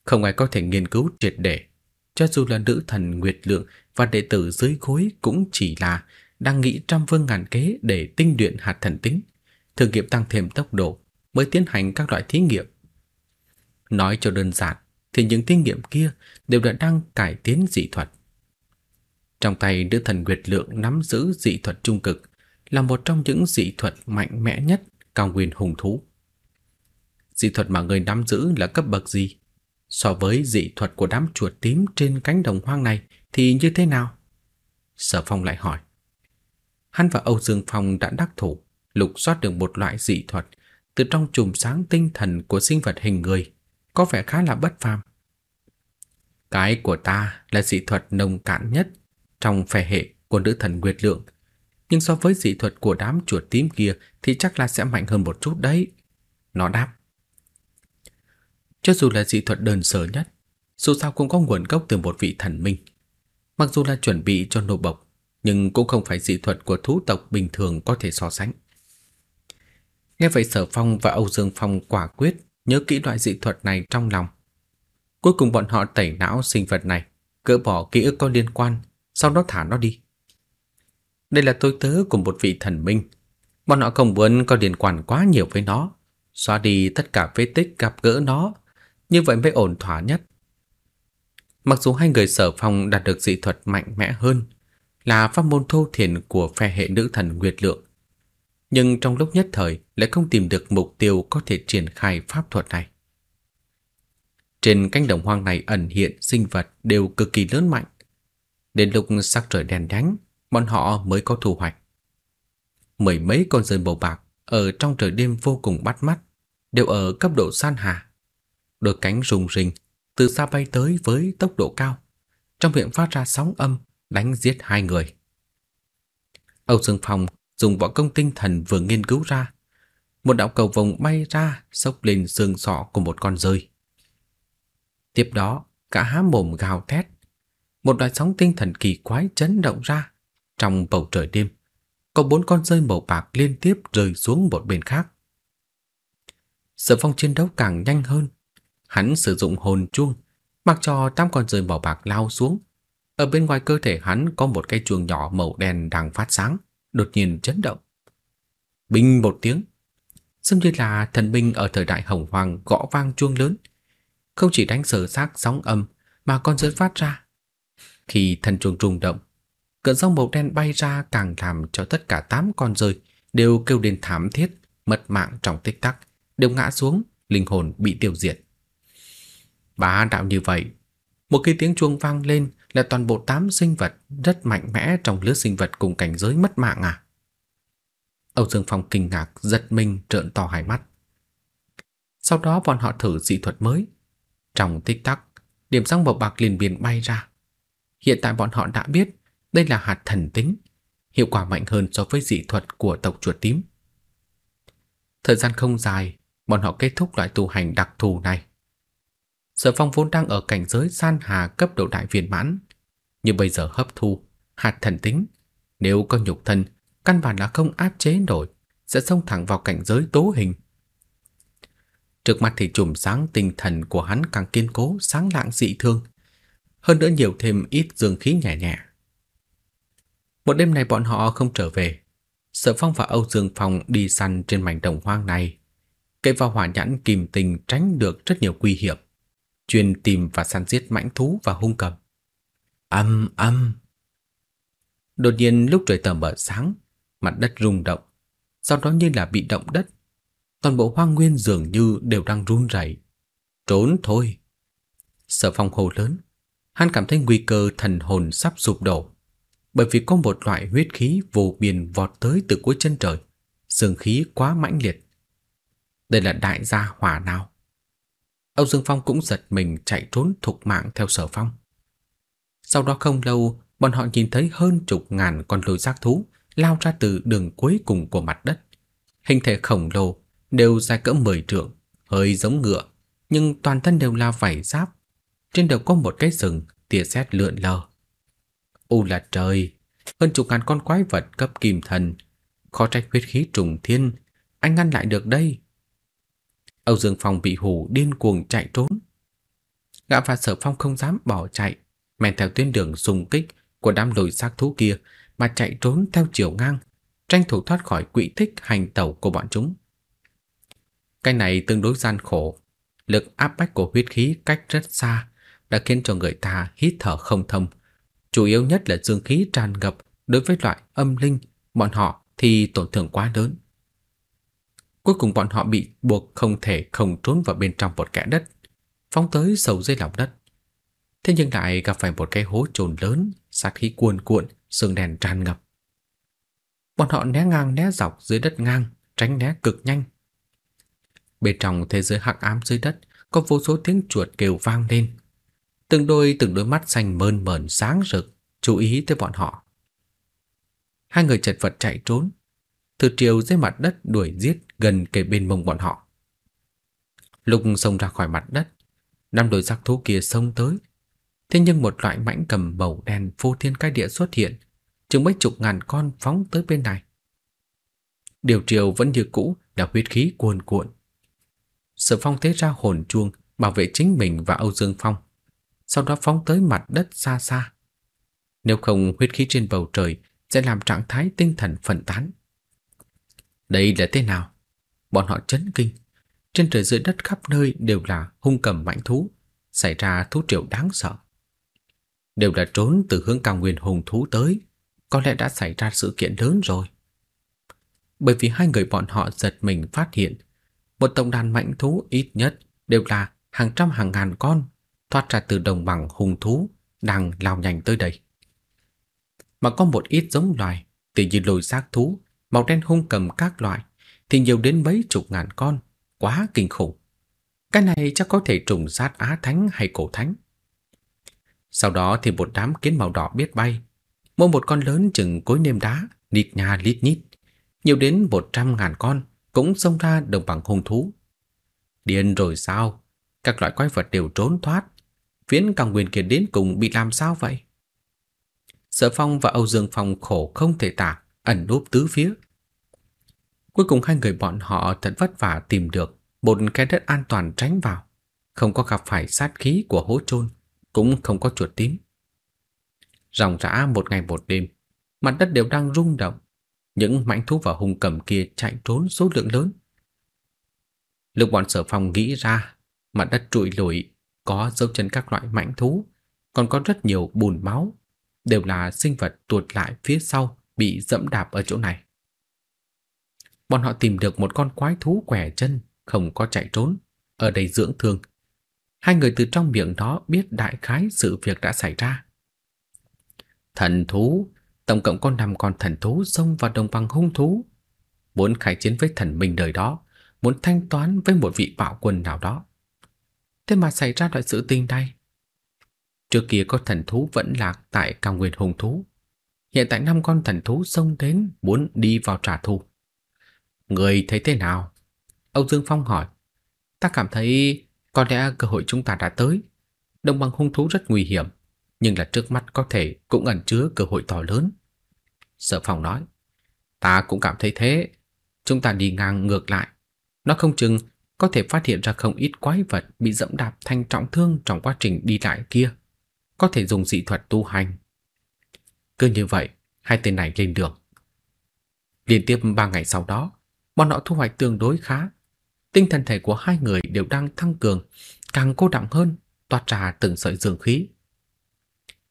Không ai có thể nghiên cứu triệt để, cho dù là nữ thần Nguyệt Lượng và đệ tử dưới khối cũng chỉ là đang nghĩ trăm vương ngàn kế để tinh luyện hạt thần tính, thử nghiệm tăng thêm tốc độ, mới tiến hành các loại thí nghiệm. Nói cho đơn giản thì những thí nghiệm kia đều đã đang cải tiến dị thuật. Trong tay đứa thần Nguyệt Lượng nắm giữ dị thuật trung cực là một trong những dị thuật mạnh mẽ nhất cao nguyên hùng thú. Dị thuật mà người nắm giữ là cấp bậc gì? So với dị thuật của đám chuột tím trên cánh đồng hoang này thì như thế nào? Sở Phong lại hỏi. Hắn và Âu Dương Phong đã đắc thủ, lục soát được một loại dị thuật từ trong chùm sáng tinh thần của sinh vật hình người, có vẻ khá là bất phàm. Cái của ta là dị thuật nồng cạn nhất trong phe hệ của nữ thần Nguyệt Lượng, nhưng so với dị thuật của đám chuột tím kia thì chắc là sẽ mạnh hơn một chút đấy. Nó đáp. Cho dù là dị thuật đơn sơ nhất, dù sao cũng có nguồn gốc từ một vị thần minh. Mặc dù là chuẩn bị cho nô bộc, nhưng cũng không phải dị thuật của thú tộc bình thường có thể so sánh. Nghe vậy Sở Phong và Âu Dương Phong quả quyết nhớ kỹ loại dị thuật này trong lòng. Cuối cùng bọn họ tẩy não sinh vật này, cỡ bỏ ký ức có liên quan, sau đó thả nó đi. Đây là tôi tớ của một vị thần minh. Bọn họ không muốn có liên quan quá nhiều với nó, xóa đi tất cả vết tích gặp gỡ nó, như vậy mới ổn thỏa nhất. Mặc dù hai người sở phong đạt được dị thuật mạnh mẽ hơn là pháp môn thô thiền của phe hệ nữ thần Nguyệt Lượng, nhưng trong lúc nhất thời lại không tìm được mục tiêu có thể triển khai pháp thuật này. Trên cánh đồng hoang này ẩn hiện sinh vật đều cực kỳ lớn mạnh. Đến lúc sắc trời đèn nhánh, bọn họ mới có thu hoạch. Mười mấy con rơi màu bạc ở trong trời đêm vô cùng bắt mắt, đều ở cấp độ san hà. Đôi cánh rùng rình từ xa bay tới với tốc độ cao, trong miệng phát ra sóng âm đánh giết hai người. Âu Dương Phong dùng võ công tinh thần vừa nghiên cứu ra. Một đạo cầu vồng bay ra, sốc lên xương sọ của một con rơi. Tiếp đó, cả há mồm gào thét. Một loại sóng tinh thần kỳ quái chấn động ra. Trong bầu trời đêm, có bốn con rơi màu bạc liên tiếp rơi xuống một bên khác. Sở phong chiến đấu càng nhanh hơn. Hắn sử dụng hồn chuông, mặc cho tám con rơi màu bạc lao xuống. Ở bên ngoài cơ thể hắn có một cái chuông nhỏ màu đen đang phát sáng đột nhiên chấn động. Bình một tiếng, xem như là thần binh ở thời đại hồng hoàng gõ vang chuông lớn, không chỉ đánh sờ xác sóng âm mà còn rớt phát ra. Khi thần chuông rung động, cơn sóng màu đen bay ra càng làm cho tất cả tám con rơi đều kêu đến thảm thiết, mất mạng trong tích tắc, đều ngã xuống, linh hồn bị tiêu diệt. Bá đạo như vậy, một khi tiếng chuông vang lên là toàn bộ tám sinh vật rất mạnh mẽ trong lứa sinh vật cùng cảnh giới mất mạng à? Âu Dương Phong kinh ngạc giật mình trợn to hai mắt. Sau đó bọn họ thử dị thuật mới. Trong tích tắc, điểm sáng màu bạc liền biển bay ra. Hiện tại bọn họ đã biết đây là hạt thần tính, hiệu quả mạnh hơn so với dị thuật của tộc chuột tím. Thời gian không dài, bọn họ kết thúc loại tu hành đặc thù này. Sở Phong vốn đang ở cảnh giới san hà cấp độ đại viên mãn, nhưng bây giờ hấp thu hạt thần tính, nếu có nhục thân, căn bản là không áp chế nổi, sẽ xông thẳng vào cảnh giới tố hình. Trước mắt thì chùm sáng tinh thần của hắn càng kiên cố, sáng lạng dị thương, hơn nữa nhiều thêm ít dương khí nhẹ nhẹ. Một đêm này bọn họ không trở về, Sở Phong và Âu Dương Phong đi săn trên mảnh đồng hoang này, cây vào hỏa nhãn kìm tình tránh được rất nhiều nguy hiểm, chuyên tìm và săn giết mãnh thú và hung cầm. Âm âm. Đột nhiên lúc trời tờ mờ sáng, mặt đất rung động, sau đó như là bị động đất. Toàn bộ hoang nguyên dường như đều đang run rẩy. Trốn thôi. Sở phong hồ lớn, hắn cảm thấy nguy cơ thần hồn sắp sụp đổ. Bởi vì có một loại huyết khí vô biên vọt tới từ cuối chân trời, sương khí quá mãnh liệt. Đây là đại gia hỏa nào? Âu Dương Phong cũng giật mình chạy trốn thục mạng theo sở phong. Sau đó không lâu, bọn họ nhìn thấy hơn chục ngàn con lôi giác thú lao ra từ đường cuối cùng của mặt đất. Hình thể khổng lồ, đều dài cỡ mười trượng, hơi giống ngựa, nhưng toàn thân đều là vảy giáp. Trên đầu có một cái sừng, tia xét lượn lờ. Ô là trời, hơn chục ngàn con quái vật cấp kim thần, khó trách huyết khí trùng thiên, anh ngăn lại được đây. Âu Dương Phong bị hù điên cuồng chạy trốn. Gã và Sở Phong không dám bỏ chạy, men theo tuyến đường xung kích của đám lồi xác thú kia mà chạy trốn theo chiều ngang, tranh thủ thoát khỏi quỹ tích hành tẩu của bọn chúng. Cái này tương đối gian khổ, lực áp bách của huyết khí cách rất xa đã khiến cho người ta hít thở không thông, chủ yếu nhất là dương khí tràn ngập đối với loại âm linh, bọn họ thì tổn thương quá lớn. Cuối cùng bọn họ bị buộc không thể không trốn vào bên trong một kẽ đất, phóng tới sầu dây lòng đất thế nhưng lại gặp phải một cái hố trồn lớn, sát khí cuồn cuộn, sương đèn tràn ngập. Bọn họ né ngang né dọc dưới đất ngang, tránh né cực nhanh. Bên trong thế giới hắc ám dưới đất có vô số tiếng chuột kêu vang lên. Từng đôi từng đôi mắt xanh mơn mởn sáng rực, chú ý tới bọn họ. Hai người chật vật chạy trốn, từ chiều dưới mặt đất đuổi giết gần kề bên mông bọn họ. Lục xông ra khỏi mặt đất, năm đôi xác thú kia xông tới, Thế nhưng một loại mãnh cầm bầu đen phô thiên cái địa xuất hiện, chừng mấy chục ngàn con phóng tới bên này. Điều triều vẫn như cũ là huyết khí cuồn cuộn. Sở phong tế ra hồn chuông bảo vệ chính mình và Âu Dương Phong, sau đó phóng tới mặt đất xa xa. Nếu không huyết khí trên bầu trời sẽ làm trạng thái tinh thần phân tán. Đây là thế nào? Bọn họ chấn kinh. Trên trời dưới đất khắp nơi đều là hung cầm mãnh thú, xảy ra thú triệu đáng sợ đều đã trốn từ hướng cao nguyên hùng thú tới, có lẽ đã xảy ra sự kiện lớn rồi. Bởi vì hai người bọn họ giật mình phát hiện, một tổng đàn mạnh thú ít nhất đều là hàng trăm hàng ngàn con thoát ra từ đồng bằng hùng thú đang lao nhanh tới đây. Mà có một ít giống loài, tỉ như lồi xác thú, màu đen hung cầm các loại, thì nhiều đến mấy chục ngàn con, quá kinh khủng. Cái này chắc có thể trùng sát Á Thánh hay Cổ Thánh. Sau đó thì một đám kiến màu đỏ biết bay. Mỗi một con lớn chừng cối nêm đá, lít nhà lít nhít. Nhiều đến một trăm ngàn con cũng xông ra đồng bằng hung thú. Điên rồi sao? Các loại quái vật đều trốn thoát. Viễn càng quyền kiệt đến cùng bị làm sao vậy? Sở Phong và Âu Dương Phong khổ không thể tả, ẩn núp tứ phía. Cuối cùng hai người bọn họ thật vất vả tìm được một cái đất an toàn tránh vào, không có gặp phải sát khí của hố chôn cũng không có chuột tím. Ròng rã một ngày một đêm, mặt đất đều đang rung động, những mãnh thú và hung cầm kia chạy trốn số lượng lớn. Lúc bọn sở phòng nghĩ ra, mặt đất trụi lủi, có dấu chân các loại mãnh thú, còn có rất nhiều bùn máu, đều là sinh vật tuột lại phía sau bị dẫm đạp ở chỗ này. Bọn họ tìm được một con quái thú quẻ chân, không có chạy trốn, ở đây dưỡng thương Hai người từ trong miệng đó biết đại khái sự việc đã xảy ra. Thần thú, tổng cộng có năm con thần thú xông vào đồng bằng hung thú. Muốn khai chiến với thần minh đời đó, muốn thanh toán với một vị bạo quân nào đó. Thế mà xảy ra loại sự tình này. Trước kia có thần thú vẫn lạc tại cao nguyên hung thú. Hiện tại năm con thần thú xông đến muốn đi vào trả thù. Người thấy thế nào? Âu Dương Phong hỏi. Ta cảm thấy có lẽ cơ hội chúng ta đã tới. Đồng bằng hung thú rất nguy hiểm, nhưng là trước mắt có thể cũng ẩn chứa cơ hội to lớn. Sở phòng nói, ta cũng cảm thấy thế. Chúng ta đi ngang ngược lại. Nó không chừng có thể phát hiện ra không ít quái vật bị dẫm đạp thanh trọng thương trong quá trình đi lại kia. Có thể dùng dị thuật tu hành. Cứ như vậy, hai tên này lên đường. Liên tiếp ba ngày sau đó, bọn họ thu hoạch tương đối khá tinh thần thể của hai người đều đang tăng cường, càng cô đọng hơn, toát ra từng sợi dương khí.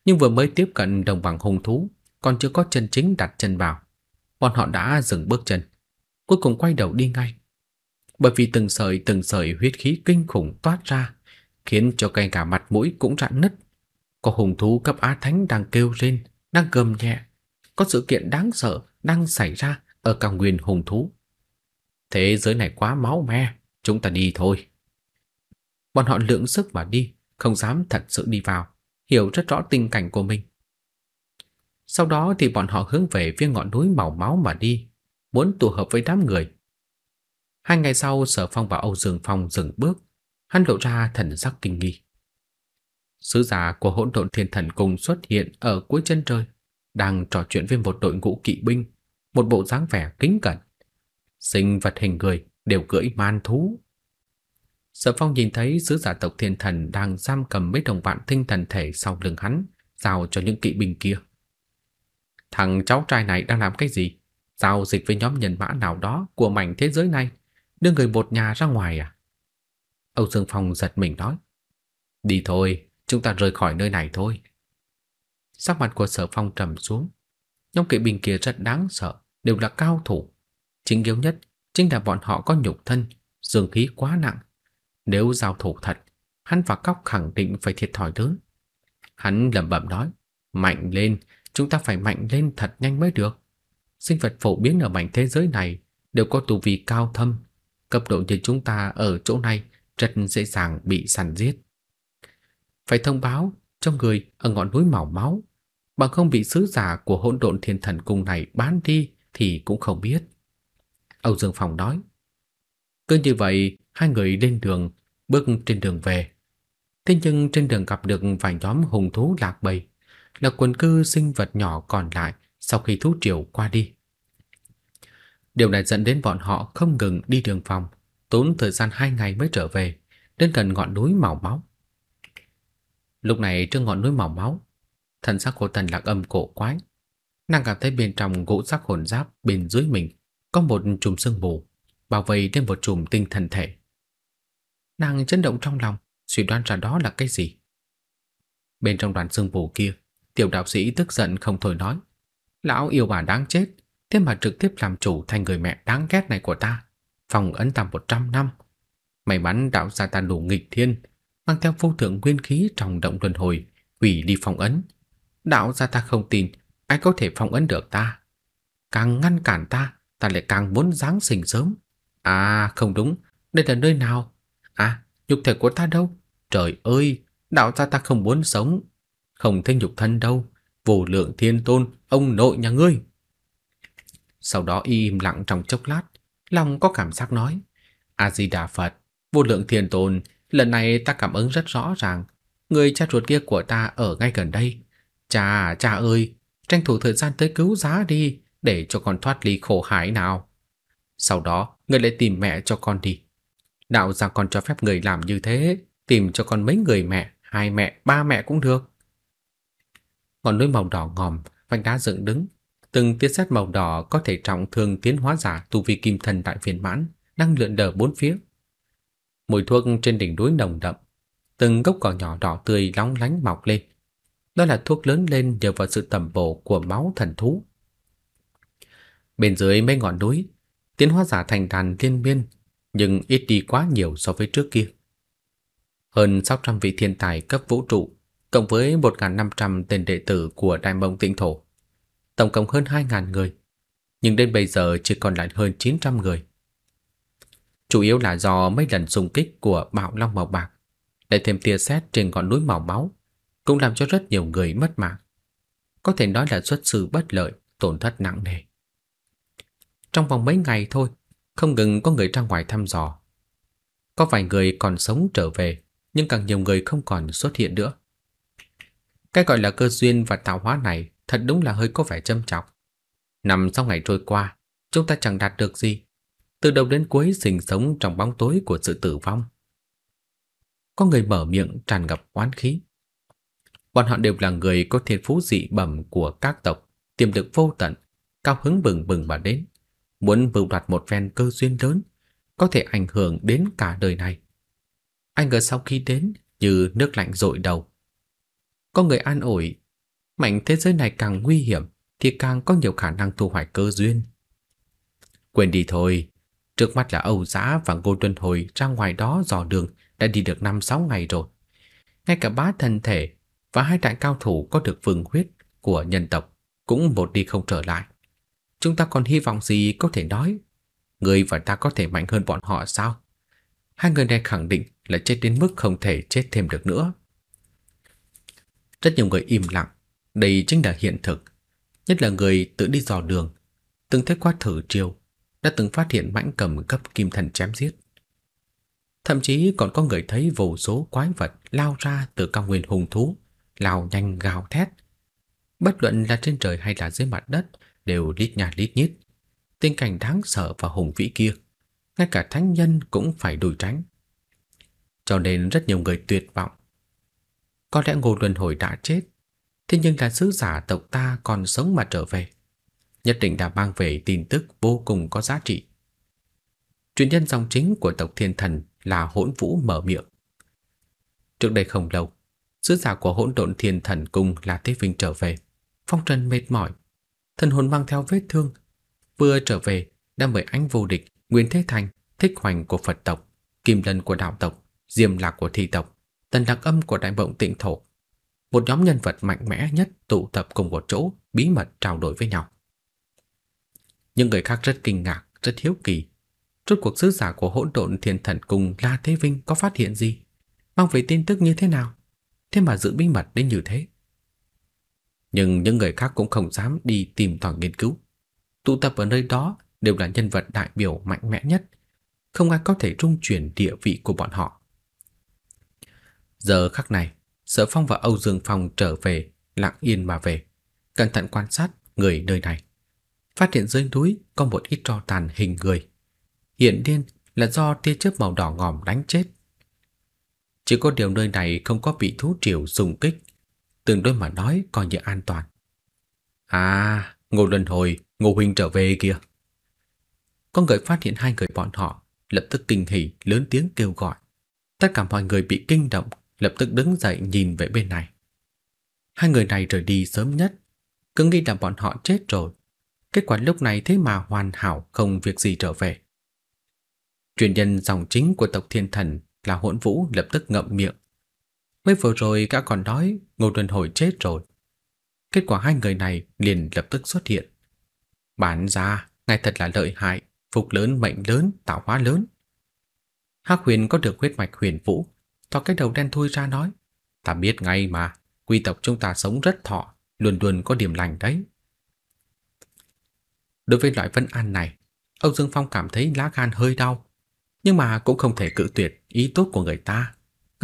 Nhưng vừa mới tiếp cận đồng bằng hung thú, còn chưa có chân chính đặt chân vào, bọn họ đã dừng bước chân, cuối cùng quay đầu đi ngay. Bởi vì từng sợi từng sợi huyết khí kinh khủng toát ra, khiến cho cây cả mặt mũi cũng rạn nứt. Có hùng thú cấp á thánh đang kêu lên, đang gầm nhẹ. Có sự kiện đáng sợ đang xảy ra ở cao nguyên hùng thú. Thế giới này quá máu me, chúng ta đi thôi. Bọn họ lượng sức mà đi, không dám thật sự đi vào, hiểu rất rõ tình cảnh của mình. Sau đó thì bọn họ hướng về viên ngọn núi màu máu mà đi, muốn tụ hợp với đám người. Hai ngày sau, Sở Phong và Âu Dương Phong dừng bước, hắn lộ ra thần sắc kinh nghi. Sứ giả của hỗn độn thiên thần cùng xuất hiện ở cuối chân trời, đang trò chuyện với một đội ngũ kỵ binh, một bộ dáng vẻ kính cẩn sinh vật hình người đều cưỡi man thú. Sở Phong nhìn thấy sứ giả tộc thiên thần đang giam cầm mấy đồng bạn tinh thần thể sau lưng hắn, giao cho những kỵ binh kia. Thằng cháu trai này đang làm cái gì? Giao dịch với nhóm nhân mã nào đó của mảnh thế giới này, đưa người một nhà ra ngoài à? Âu Dương Phong giật mình nói. Đi thôi, chúng ta rời khỏi nơi này thôi. Sắc mặt của Sở Phong trầm xuống. Nhóm kỵ binh kia rất đáng sợ, đều là cao thủ, Chính yếu nhất chính là bọn họ có nhục thân, dương khí quá nặng. Nếu giao thủ thật, hắn và Cóc khẳng định phải thiệt thòi lớn. Hắn lẩm bẩm nói, mạnh lên, chúng ta phải mạnh lên thật nhanh mới được. Sinh vật phổ biến ở mảnh thế giới này đều có tu vi cao thâm, cấp độ như chúng ta ở chỗ này rất dễ dàng bị săn giết. Phải thông báo cho người ở ngọn núi màu máu, bằng không bị sứ giả của hỗn độn thiên thần cung này bán đi thì cũng không biết. Âu Dương Phong nói. Cứ như vậy, hai người lên đường, bước trên đường về. Thế nhưng trên đường gặp được vài nhóm hùng thú lạc bầy, là quần cư sinh vật nhỏ còn lại sau khi thú triều qua đi. Điều này dẫn đến bọn họ không ngừng đi đường vòng, tốn thời gian hai ngày mới trở về, đến gần ngọn núi màu máu. Lúc này trước ngọn núi màu máu, thần sắc của thần lạc âm cổ quái, nàng cảm thấy bên trong gỗ sắc hồn giáp bên dưới mình có một chùm sương mù bảo vệ lên một chùm tinh thần thể. Nàng chấn động trong lòng, suy đoán ra đó là cái gì. Bên trong đoàn sương mù kia, tiểu đạo sĩ tức giận không thôi nói, lão yêu bà đáng chết, thế mà trực tiếp làm chủ thành người mẹ đáng ghét này của ta, phòng ấn tạm 100 năm. May mắn đạo gia ta đủ nghịch thiên, mang theo vô thượng nguyên khí trong động luân hồi, hủy đi phòng ấn. Đạo gia ta không tin ai có thể phong ấn được ta. Càng ngăn cản ta ta lại càng muốn giáng sinh sớm. À, không đúng, đây là nơi nào? À, nhục thể của ta đâu? Trời ơi, đạo gia ta không muốn sống, không thích nhục thân đâu, vô lượng thiên tôn, ông nội nhà ngươi. Sau đó im lặng trong chốc lát, lòng có cảm giác nói: A Di Đà Phật, vô lượng thiên tôn, lần này ta cảm ứng rất rõ ràng, người cha ruột kia của ta ở ngay gần đây. Cha, cha ơi, tranh thủ thời gian tới cứu giá đi, để cho con thoát ly khổ hải nào. Sau đó, người lại tìm mẹ cho con đi. Đạo gia con cho phép người làm như thế, tìm cho con mấy người mẹ, hai mẹ, ba mẹ cũng được. Ngọn núi màu đỏ ngòm, vách đá dựng đứng, từng tia sét màu đỏ có thể trọng thương tiến hóa giả tu vi kim thần đại viên mãn, đang lượn đờ bốn phía. Mùi thuốc trên đỉnh núi nồng đậm, từng gốc cỏ nhỏ đỏ tươi long lánh mọc lên. Đó là thuốc lớn lên nhờ vào sự tầm bổ của máu thần thú. Bên dưới mấy ngọn núi, tiến hóa giả thành đàn liên miên, nhưng ít đi quá nhiều so với trước kia. Hơn 600 vị thiên tài cấp vũ trụ, cộng với 1.500 tên đệ tử của Đại Mông Tịnh Thổ. Tổng cộng hơn 2.000 người, nhưng đến bây giờ chỉ còn lại hơn 900 người. Chủ yếu là do mấy lần xung kích của bạo long màu bạc, để thêm tia xét trên ngọn núi màu máu, cũng làm cho rất nhiều người mất mạng. Có thể nói là xuất sư bất lợi, tổn thất nặng nề. Trong vòng mấy ngày thôi, không ngừng có người ra ngoài thăm dò. Có vài người còn sống trở về, nhưng càng nhiều người không còn xuất hiện nữa. Cái gọi là cơ duyên và tạo hóa này thật đúng là hơi có vẻ châm chọc. nằm sau ngày trôi qua, chúng ta chẳng đạt được gì. Từ đầu đến cuối sinh sống trong bóng tối của sự tử vong. Có người mở miệng tràn ngập oán khí. Bọn họ đều là người có thiên phú dị bẩm của các tộc, tiềm lực vô tận, cao hứng bừng bừng mà đến muốn mưu đoạt một phen cơ duyên lớn, có thể ảnh hưởng đến cả đời này. Anh ngờ sau khi đến như nước lạnh dội đầu. Có người an ủi, mạnh thế giới này càng nguy hiểm thì càng có nhiều khả năng thu hoạch cơ duyên. Quên đi thôi, trước mắt là Âu Giã và Ngô Tuân Hồi ra ngoài đó dò đường đã đi được 5-6 ngày rồi. Ngay cả bá thần thể và hai đại cao thủ có được vương huyết của nhân tộc cũng một đi không trở lại. Chúng ta còn hy vọng gì có thể nói Người và ta có thể mạnh hơn bọn họ sao Hai người này khẳng định là chết đến mức không thể chết thêm được nữa Rất nhiều người im lặng Đây chính là hiện thực Nhất là người tự đi dò đường Từng thấy qua thử triều Đã từng phát hiện mãnh cầm cấp kim thần chém giết Thậm chí còn có người thấy vô số quái vật lao ra từ cao nguyên hùng thú, lao nhanh gào thét. Bất luận là trên trời hay là dưới mặt đất đều lít nhạt lít nhít. Tình cảnh đáng sợ và hùng vĩ kia, ngay cả thánh nhân cũng phải đùi tránh. Cho nên rất nhiều người tuyệt vọng. Có lẽ Ngô Luân Hồi đã chết, thế nhưng là sứ giả tộc ta còn sống mà trở về. Nhất định đã mang về tin tức vô cùng có giá trị. Truyền nhân dòng chính của tộc thiên thần là hỗn vũ mở miệng. Trước đây không lâu, sứ giả của hỗn độn thiên thần cung là thế Vinh trở về. Phong Trần mệt mỏi, thần hồn mang theo vết thương, vừa trở về đã mời ánh vô địch, Nguyên Thế Thành, Thích Hoành của Phật tộc, Kim Lân của đạo tộc, Diêm Lạc của thi tộc, Tần đặc Âm của đại bộng tịnh thổ. Một nhóm nhân vật mạnh mẽ nhất tụ tập cùng một chỗ, bí mật trao đổi với nhau. Những người khác rất kinh ngạc, rất hiếu kỳ. Rốt cuộc sứ giả của hỗn độn thiên thần cùng La Thế Vinh có phát hiện gì? Mang về tin tức như thế nào? Thế mà giữ bí mật đến như thế nhưng những người khác cũng không dám đi tìm tòi nghiên cứu. Tụ tập ở nơi đó đều là nhân vật đại biểu mạnh mẽ nhất, không ai có thể trung chuyển địa vị của bọn họ. Giờ khắc này, Sở Phong và Âu Dương Phong trở về, lặng yên mà về, cẩn thận quan sát người nơi này. Phát hiện dưới núi có một ít tro tàn hình người. Hiện điên là do tia chớp màu đỏ ngòm đánh chết. Chỉ có điều nơi này không có bị thú triều xung kích tương đối mà nói coi như an toàn. À, Ngô Luân Hồi, Ngô Huynh trở về kìa. Có người phát hiện hai người bọn họ, lập tức kinh hỉ lớn tiếng kêu gọi. Tất cả mọi người bị kinh động, lập tức đứng dậy nhìn về bên này. Hai người này rời đi sớm nhất, cứ nghĩ là bọn họ chết rồi. Kết quả lúc này thế mà hoàn hảo không việc gì trở về. Truyền nhân dòng chính của tộc thiên thần là hỗn vũ lập tức ngậm miệng, Mới vừa rồi gã còn nói Ngô Luân Hồi chết rồi. Kết quả hai người này liền lập tức xuất hiện. Bản ra, ngay thật là lợi hại, phục lớn mệnh lớn, tạo hóa lớn. Hắc Huyền có được huyết mạch huyền vũ, thò cái đầu đen thui ra nói, "Ta biết ngay mà, quy tộc chúng ta sống rất thọ, luôn luôn có điểm lành đấy." Đối với loại Vân An này, Âu Dương Phong cảm thấy lá gan hơi đau, nhưng mà cũng không thể cự tuyệt ý tốt của người ta.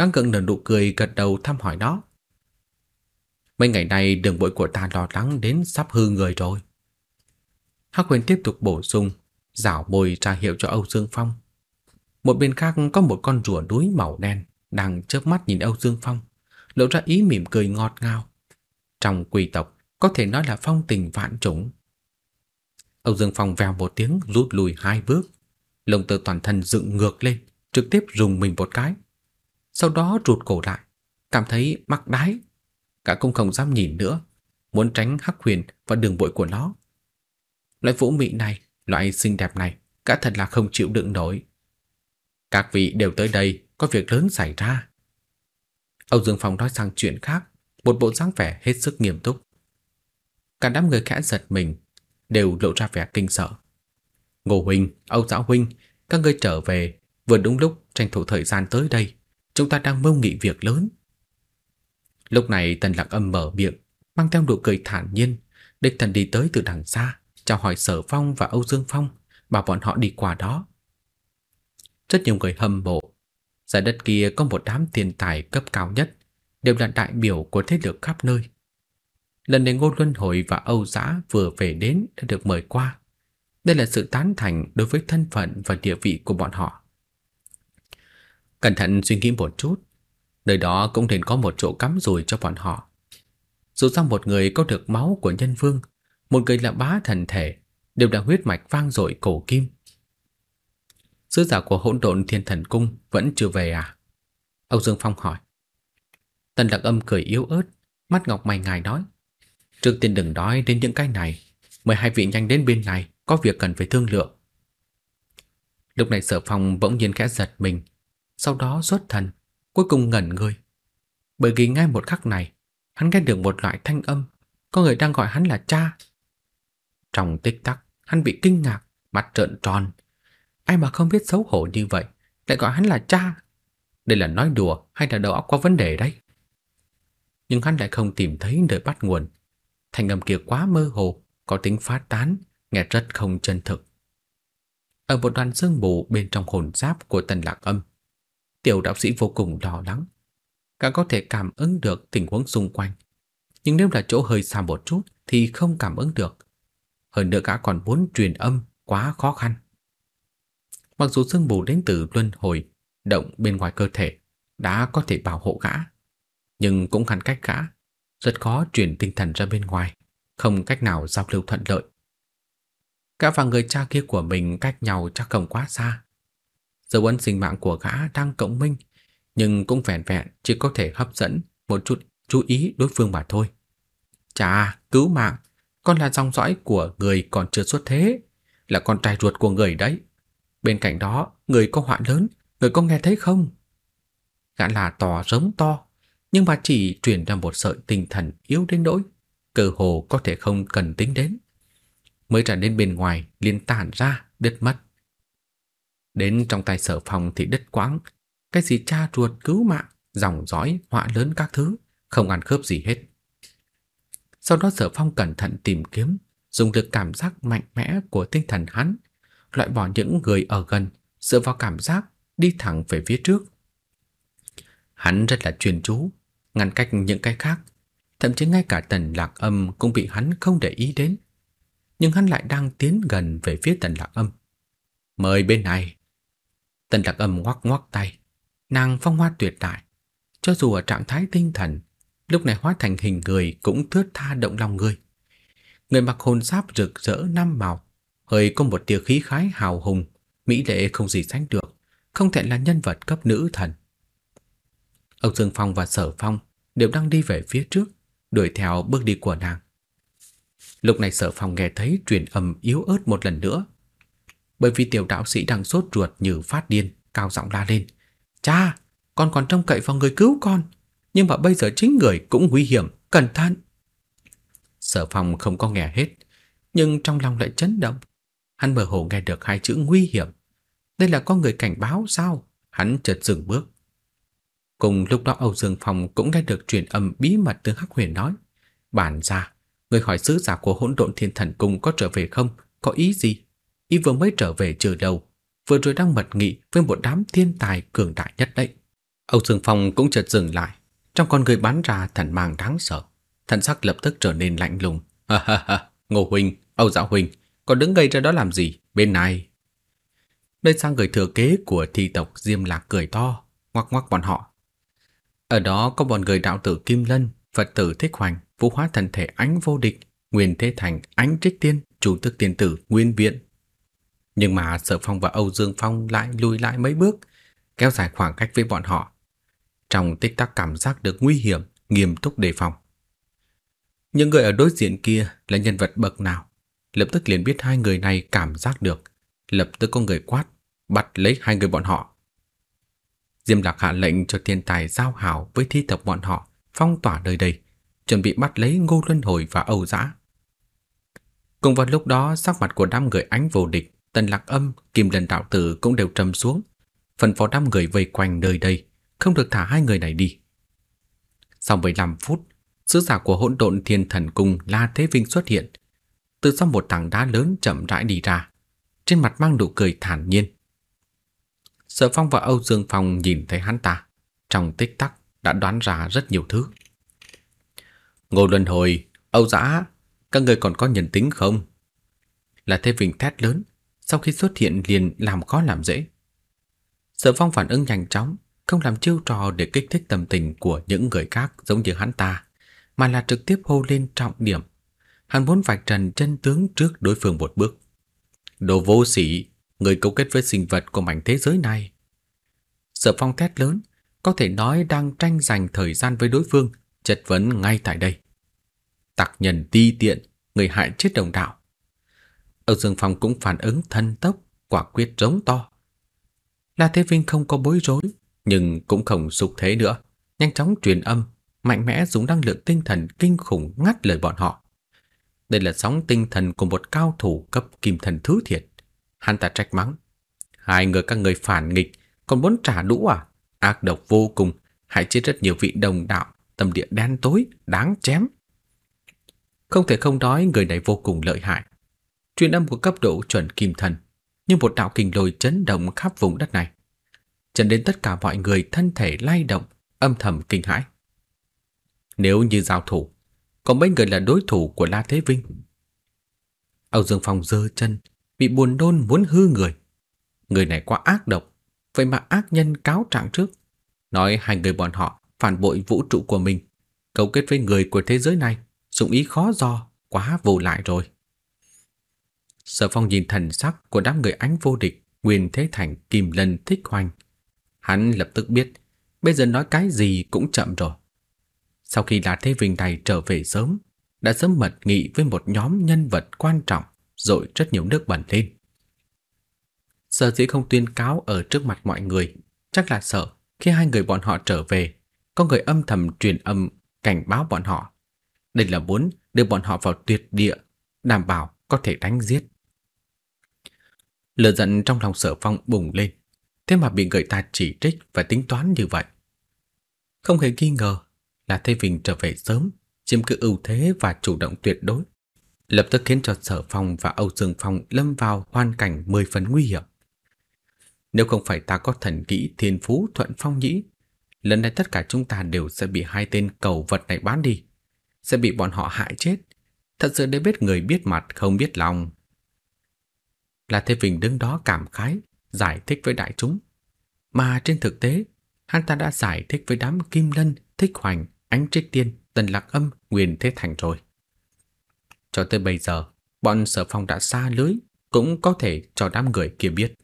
Gắng gượng nở nụ cười gật đầu thăm hỏi nó. Mấy ngày nay đường bội của ta lo lắng đến sắp hư người rồi. Hắc Huyền tiếp tục bổ sung, rảo bồi ra hiệu cho Âu Dương Phong. Một bên khác có một con rùa đuối màu đen đang chớp mắt nhìn Âu Dương Phong, lộ ra ý mỉm cười ngọt ngào. Trong quỷ tộc có thể nói là phong tình vạn chủng. Âu Dương Phong vèo một tiếng rút lùi hai bước, lồng tơ toàn thân dựng ngược lên, trực tiếp dùng mình một cái sau đó rụt cổ lại, cảm thấy mắc đái. Cả cung không dám nhìn nữa, muốn tránh hắc huyền và đường bội của nó. Loại vũ mị này, loại xinh đẹp này, cả thật là không chịu đựng nổi. Các vị đều tới đây, có việc lớn xảy ra. Âu Dương Phong nói sang chuyện khác, một bộ dáng vẻ hết sức nghiêm túc. Cả đám người khẽ giật mình, đều lộ ra vẻ kinh sợ. Ngô Huynh, Âu Giáo Huynh, các ngươi trở về vừa đúng lúc tranh thủ thời gian tới đây. Chúng ta đang mưu nghị việc lớn Lúc này tần lạc âm mở miệng Mang theo nụ cười thản nhiên Địch thần đi tới từ đằng xa Chào hỏi Sở Phong và Âu Dương Phong Bảo bọn họ đi qua đó Rất nhiều người hâm mộ Giải đất kia có một đám tiền tài cấp cao nhất Đều là đại biểu của thế lực khắp nơi Lần này Ngô Luân Hồi và Âu Giã vừa về đến đã được mời qua. Đây là sự tán thành đối với thân phận và địa vị của bọn họ. Cẩn thận suy nghĩ một chút, nơi đó cũng nên có một chỗ cắm rồi cho bọn họ. Dù sao một người có được máu của nhân vương, một người là bá thần thể, đều đã huyết mạch vang dội cổ kim. Sứ giả của hỗn độn thiên thần cung vẫn chưa về à? Âu Dương Phong hỏi. Tần Lạc Âm cười yếu ớt, mắt ngọc mày ngài nói. Trước tiên đừng nói đến những cái này, mời hai vị nhanh đến bên này, có việc cần phải thương lượng. Lúc này sở Phong bỗng nhiên khẽ giật mình, sau đó rốt thần, cuối cùng ngẩn người. Bởi vì ngay một khắc này, hắn nghe được một loại thanh âm, có người đang gọi hắn là cha. Trong tích tắc, hắn bị kinh ngạc, mặt trợn tròn. Ai mà không biết xấu hổ như vậy, lại gọi hắn là cha. Đây là nói đùa hay là đầu óc có vấn đề đấy? Nhưng hắn lại không tìm thấy nơi bắt nguồn. Thanh âm kia quá mơ hồ, có tính phá tán, nghe rất không chân thực. Ở một đoàn sương mù bên trong hồn giáp của tần lạc âm, Tiểu đạo sĩ vô cùng lo lắng. Càng có thể cảm ứng được tình huống xung quanh. Nhưng nếu là chỗ hơi xa một chút thì không cảm ứng được. Hơn nữa cả còn muốn truyền âm quá khó khăn. Mặc dù sương mù đến từ luân hồi, động bên ngoài cơ thể đã có thể bảo hộ gã, nhưng cũng ngăn cách gã, rất khó truyền tinh thần ra bên ngoài, không cách nào giao lưu thuận lợi. Gã và người cha kia của mình cách nhau chắc không quá xa, dấu ấn sinh mạng của gã đang cộng minh, nhưng cũng vẻn vẹn chỉ có thể hấp dẫn một chút chú ý đối phương mà thôi. Chà, cứu mạng, con là dòng dõi của người còn chưa xuất thế, là con trai ruột của người đấy. Bên cạnh đó, người có họa lớn, người có nghe thấy không? Gã là tỏ rống to, nhưng mà chỉ truyền ra một sợi tinh thần yếu đến nỗi, cơ hồ có thể không cần tính đến. Mới trở nên bên ngoài, liên tản ra, đứt mất. Đến trong tay sở phong thì đứt quãng, cái gì cha ruột cứu mạng, dòng dõi, họa lớn các thứ, không ăn khớp gì hết. Sau đó sở phong cẩn thận tìm kiếm, dùng được cảm giác mạnh mẽ của tinh thần hắn, loại bỏ những người ở gần, dựa vào cảm giác đi thẳng về phía trước. Hắn rất là chuyên chú, ngăn cách những cái khác, thậm chí ngay cả tần lạc âm cũng bị hắn không để ý đến. Nhưng hắn lại đang tiến gần về phía tần lạc âm. Mời bên này, Tần lạc âm ngoắc ngoắc tay. Nàng phong hoa tuyệt đại. Cho dù ở trạng thái tinh thần, lúc này hóa thành hình người cũng thướt tha động lòng người. Người mặc hồn giáp rực rỡ năm màu, hơi có một tia khí khái hào hùng, mỹ lệ không gì sánh được, không thể là nhân vật cấp nữ thần. Ông Dương Phong và Sở Phong đều đang đi về phía trước, đuổi theo bước đi của nàng. Lúc này Sở Phong nghe thấy truyền âm yếu ớt một lần nữa, bởi vì tiểu đạo sĩ đang sốt ruột như phát điên, cao giọng la lên. Cha, con còn trông cậy vào người cứu con, nhưng mà bây giờ chính người cũng nguy hiểm, cẩn thận. Sở phòng không có nghe hết, nhưng trong lòng lại chấn động. Hắn mơ hồ nghe được hai chữ nguy hiểm. Đây là có người cảnh báo sao? Hắn chợt dừng bước. Cùng lúc đó Âu Dương Phong cũng nghe được truyền âm bí mật từ Hắc Huyền nói. Bản gia, người hỏi sứ giả của hỗn độn thiên thần cung có trở về không? Có ý gì? y vừa mới trở về trừ đầu, vừa rồi đang mật nghị với một đám thiên tài cường đại nhất đấy. Âu Dương Phong cũng chợt dừng lại, trong con người bắn ra thần mang đáng sợ, thần sắc lập tức trở nên lạnh lùng. Ha ha ha, Ngô huynh, Âu Dạ huynh, còn đứng ngây ra đó làm gì? Bên này. Đây sang người thừa kế của thi tộc Diêm Lạc cười to, ngoắc ngoắc bọn họ. Ở đó có bọn người đạo tử Kim Lân, Phật tử Thích Hoành, Vũ Hóa thần thể Ánh vô địch, Nguyên Thế Thành, Ánh Trích Tiên, Chủ tức tiên tử Nguyên Viện, nhưng mà Sở Phong và Âu Dương Phong lại lùi lại mấy bước, kéo dài khoảng cách với bọn họ. Trong tích tắc cảm giác được nguy hiểm, nghiêm túc đề phòng. Những người ở đối diện kia là nhân vật bậc nào? Lập tức liền biết hai người này cảm giác được. Lập tức có người quát, bắt lấy hai người bọn họ. Diêm Lạc hạ lệnh cho thiên tài giao hảo với thi Tập bọn họ, phong tỏa nơi đây, chuẩn bị bắt lấy Ngô Luân Hồi và Âu Dã. Cùng vào lúc đó, sắc mặt của đám người ánh vô địch Tần Lạc Âm, Kim Lần đạo tử cũng đều trầm xuống, phần phó đám người vây quanh nơi đây, không được thả hai người này đi. Sau 15 phút, sứ giả của Hỗn Độn Thiên Thần Cung La Thế Vinh xuất hiện, từ sau một tảng đá lớn chậm rãi đi ra, trên mặt mang nụ cười thản nhiên. Sở Phong và Âu Dương Phong nhìn thấy hắn ta, trong tích tắc đã đoán ra rất nhiều thứ. Ngô Luân Hồi, Âu Dã, các người còn có nhận tính không? Là Thế Vinh thét lớn, sau khi xuất hiện liền làm khó làm dễ. Sở Phong phản ứng nhanh chóng, không làm chiêu trò để kích thích tâm tình của những người khác giống như hắn ta, mà là trực tiếp hô lên trọng điểm. Hắn muốn vạch trần chân tướng trước đối phương một bước. Đồ vô sĩ, người cấu kết với sinh vật của mảnh thế giới này. Sở Phong thét lớn, có thể nói đang tranh giành thời gian với đối phương, chất vấn ngay tại đây. Tặc nhân ti tiện, người hại chết đồng đạo. Âu Dương Phong cũng phản ứng thân tốc, quả quyết giống to. La Thế Vinh không có bối rối, nhưng cũng không sụp thế nữa, nhanh chóng truyền âm, mạnh mẽ dùng năng lượng tinh thần kinh khủng ngắt lời bọn họ. Đây là sóng tinh thần của một cao thủ cấp kim thần thứ thiệt. Hắn ta trách mắng. Hai người các người phản nghịch, còn muốn trả đũ à? Ác độc vô cùng, hại chết rất nhiều vị đồng đạo, tâm địa đen tối, đáng chém. Không thể không nói người này vô cùng lợi hại truyền âm của cấp độ chuẩn kim thần, như một đạo kình lôi chấn động khắp vùng đất này. Chấn đến tất cả mọi người thân thể lay động, âm thầm kinh hãi. Nếu như giao thủ, có mấy người là đối thủ của La Thế Vinh. Âu Dương Phong giơ chân, bị buồn nôn muốn hư người. Người này quá ác độc, vậy mà ác nhân cáo trạng trước, nói hai người bọn họ phản bội vũ trụ của mình, cấu kết với người của thế giới này, dụng ý khó do, quá vô lại rồi. Sở Phong nhìn thần sắc của đám người ánh vô địch, Nguyên Thế Thành Kim Lân thích hoành. Hắn lập tức biết, bây giờ nói cái gì cũng chậm rồi. Sau khi là Thế Vinh này trở về sớm, đã sớm mật nghị với một nhóm nhân vật quan trọng rồi rất nhiều nước bẩn lên. Sở dĩ không tuyên cáo ở trước mặt mọi người, chắc là sợ khi hai người bọn họ trở về, có người âm thầm truyền âm cảnh báo bọn họ. Đây là muốn đưa bọn họ vào tuyệt địa, đảm bảo có thể đánh giết. Lửa giận trong lòng sở phong bùng lên, thế mà bị người ta chỉ trích và tính toán như vậy. Không hề nghi ngờ là Thê Vinh trở về sớm, chiếm cứ ưu thế và chủ động tuyệt đối, lập tức khiến cho sở phong và Âu Dương Phong lâm vào hoàn cảnh mười phần nguy hiểm. Nếu không phải ta có thần kỹ thiên phú thuận phong nhĩ, lần này tất cả chúng ta đều sẽ bị hai tên cầu vật này bán đi, sẽ bị bọn họ hại chết. Thật sự để biết người biết mặt không biết lòng là Thế Vinh đứng đó cảm khái, giải thích với đại chúng. Mà trên thực tế, hắn ta đã giải thích với đám Kim Lân, Thích Hoành, Ánh Trích Tiên, Tần Lạc Âm, Nguyên Thế Thành rồi. Cho tới bây giờ, bọn sở phong đã xa lưới, cũng có thể cho đám người kia biết.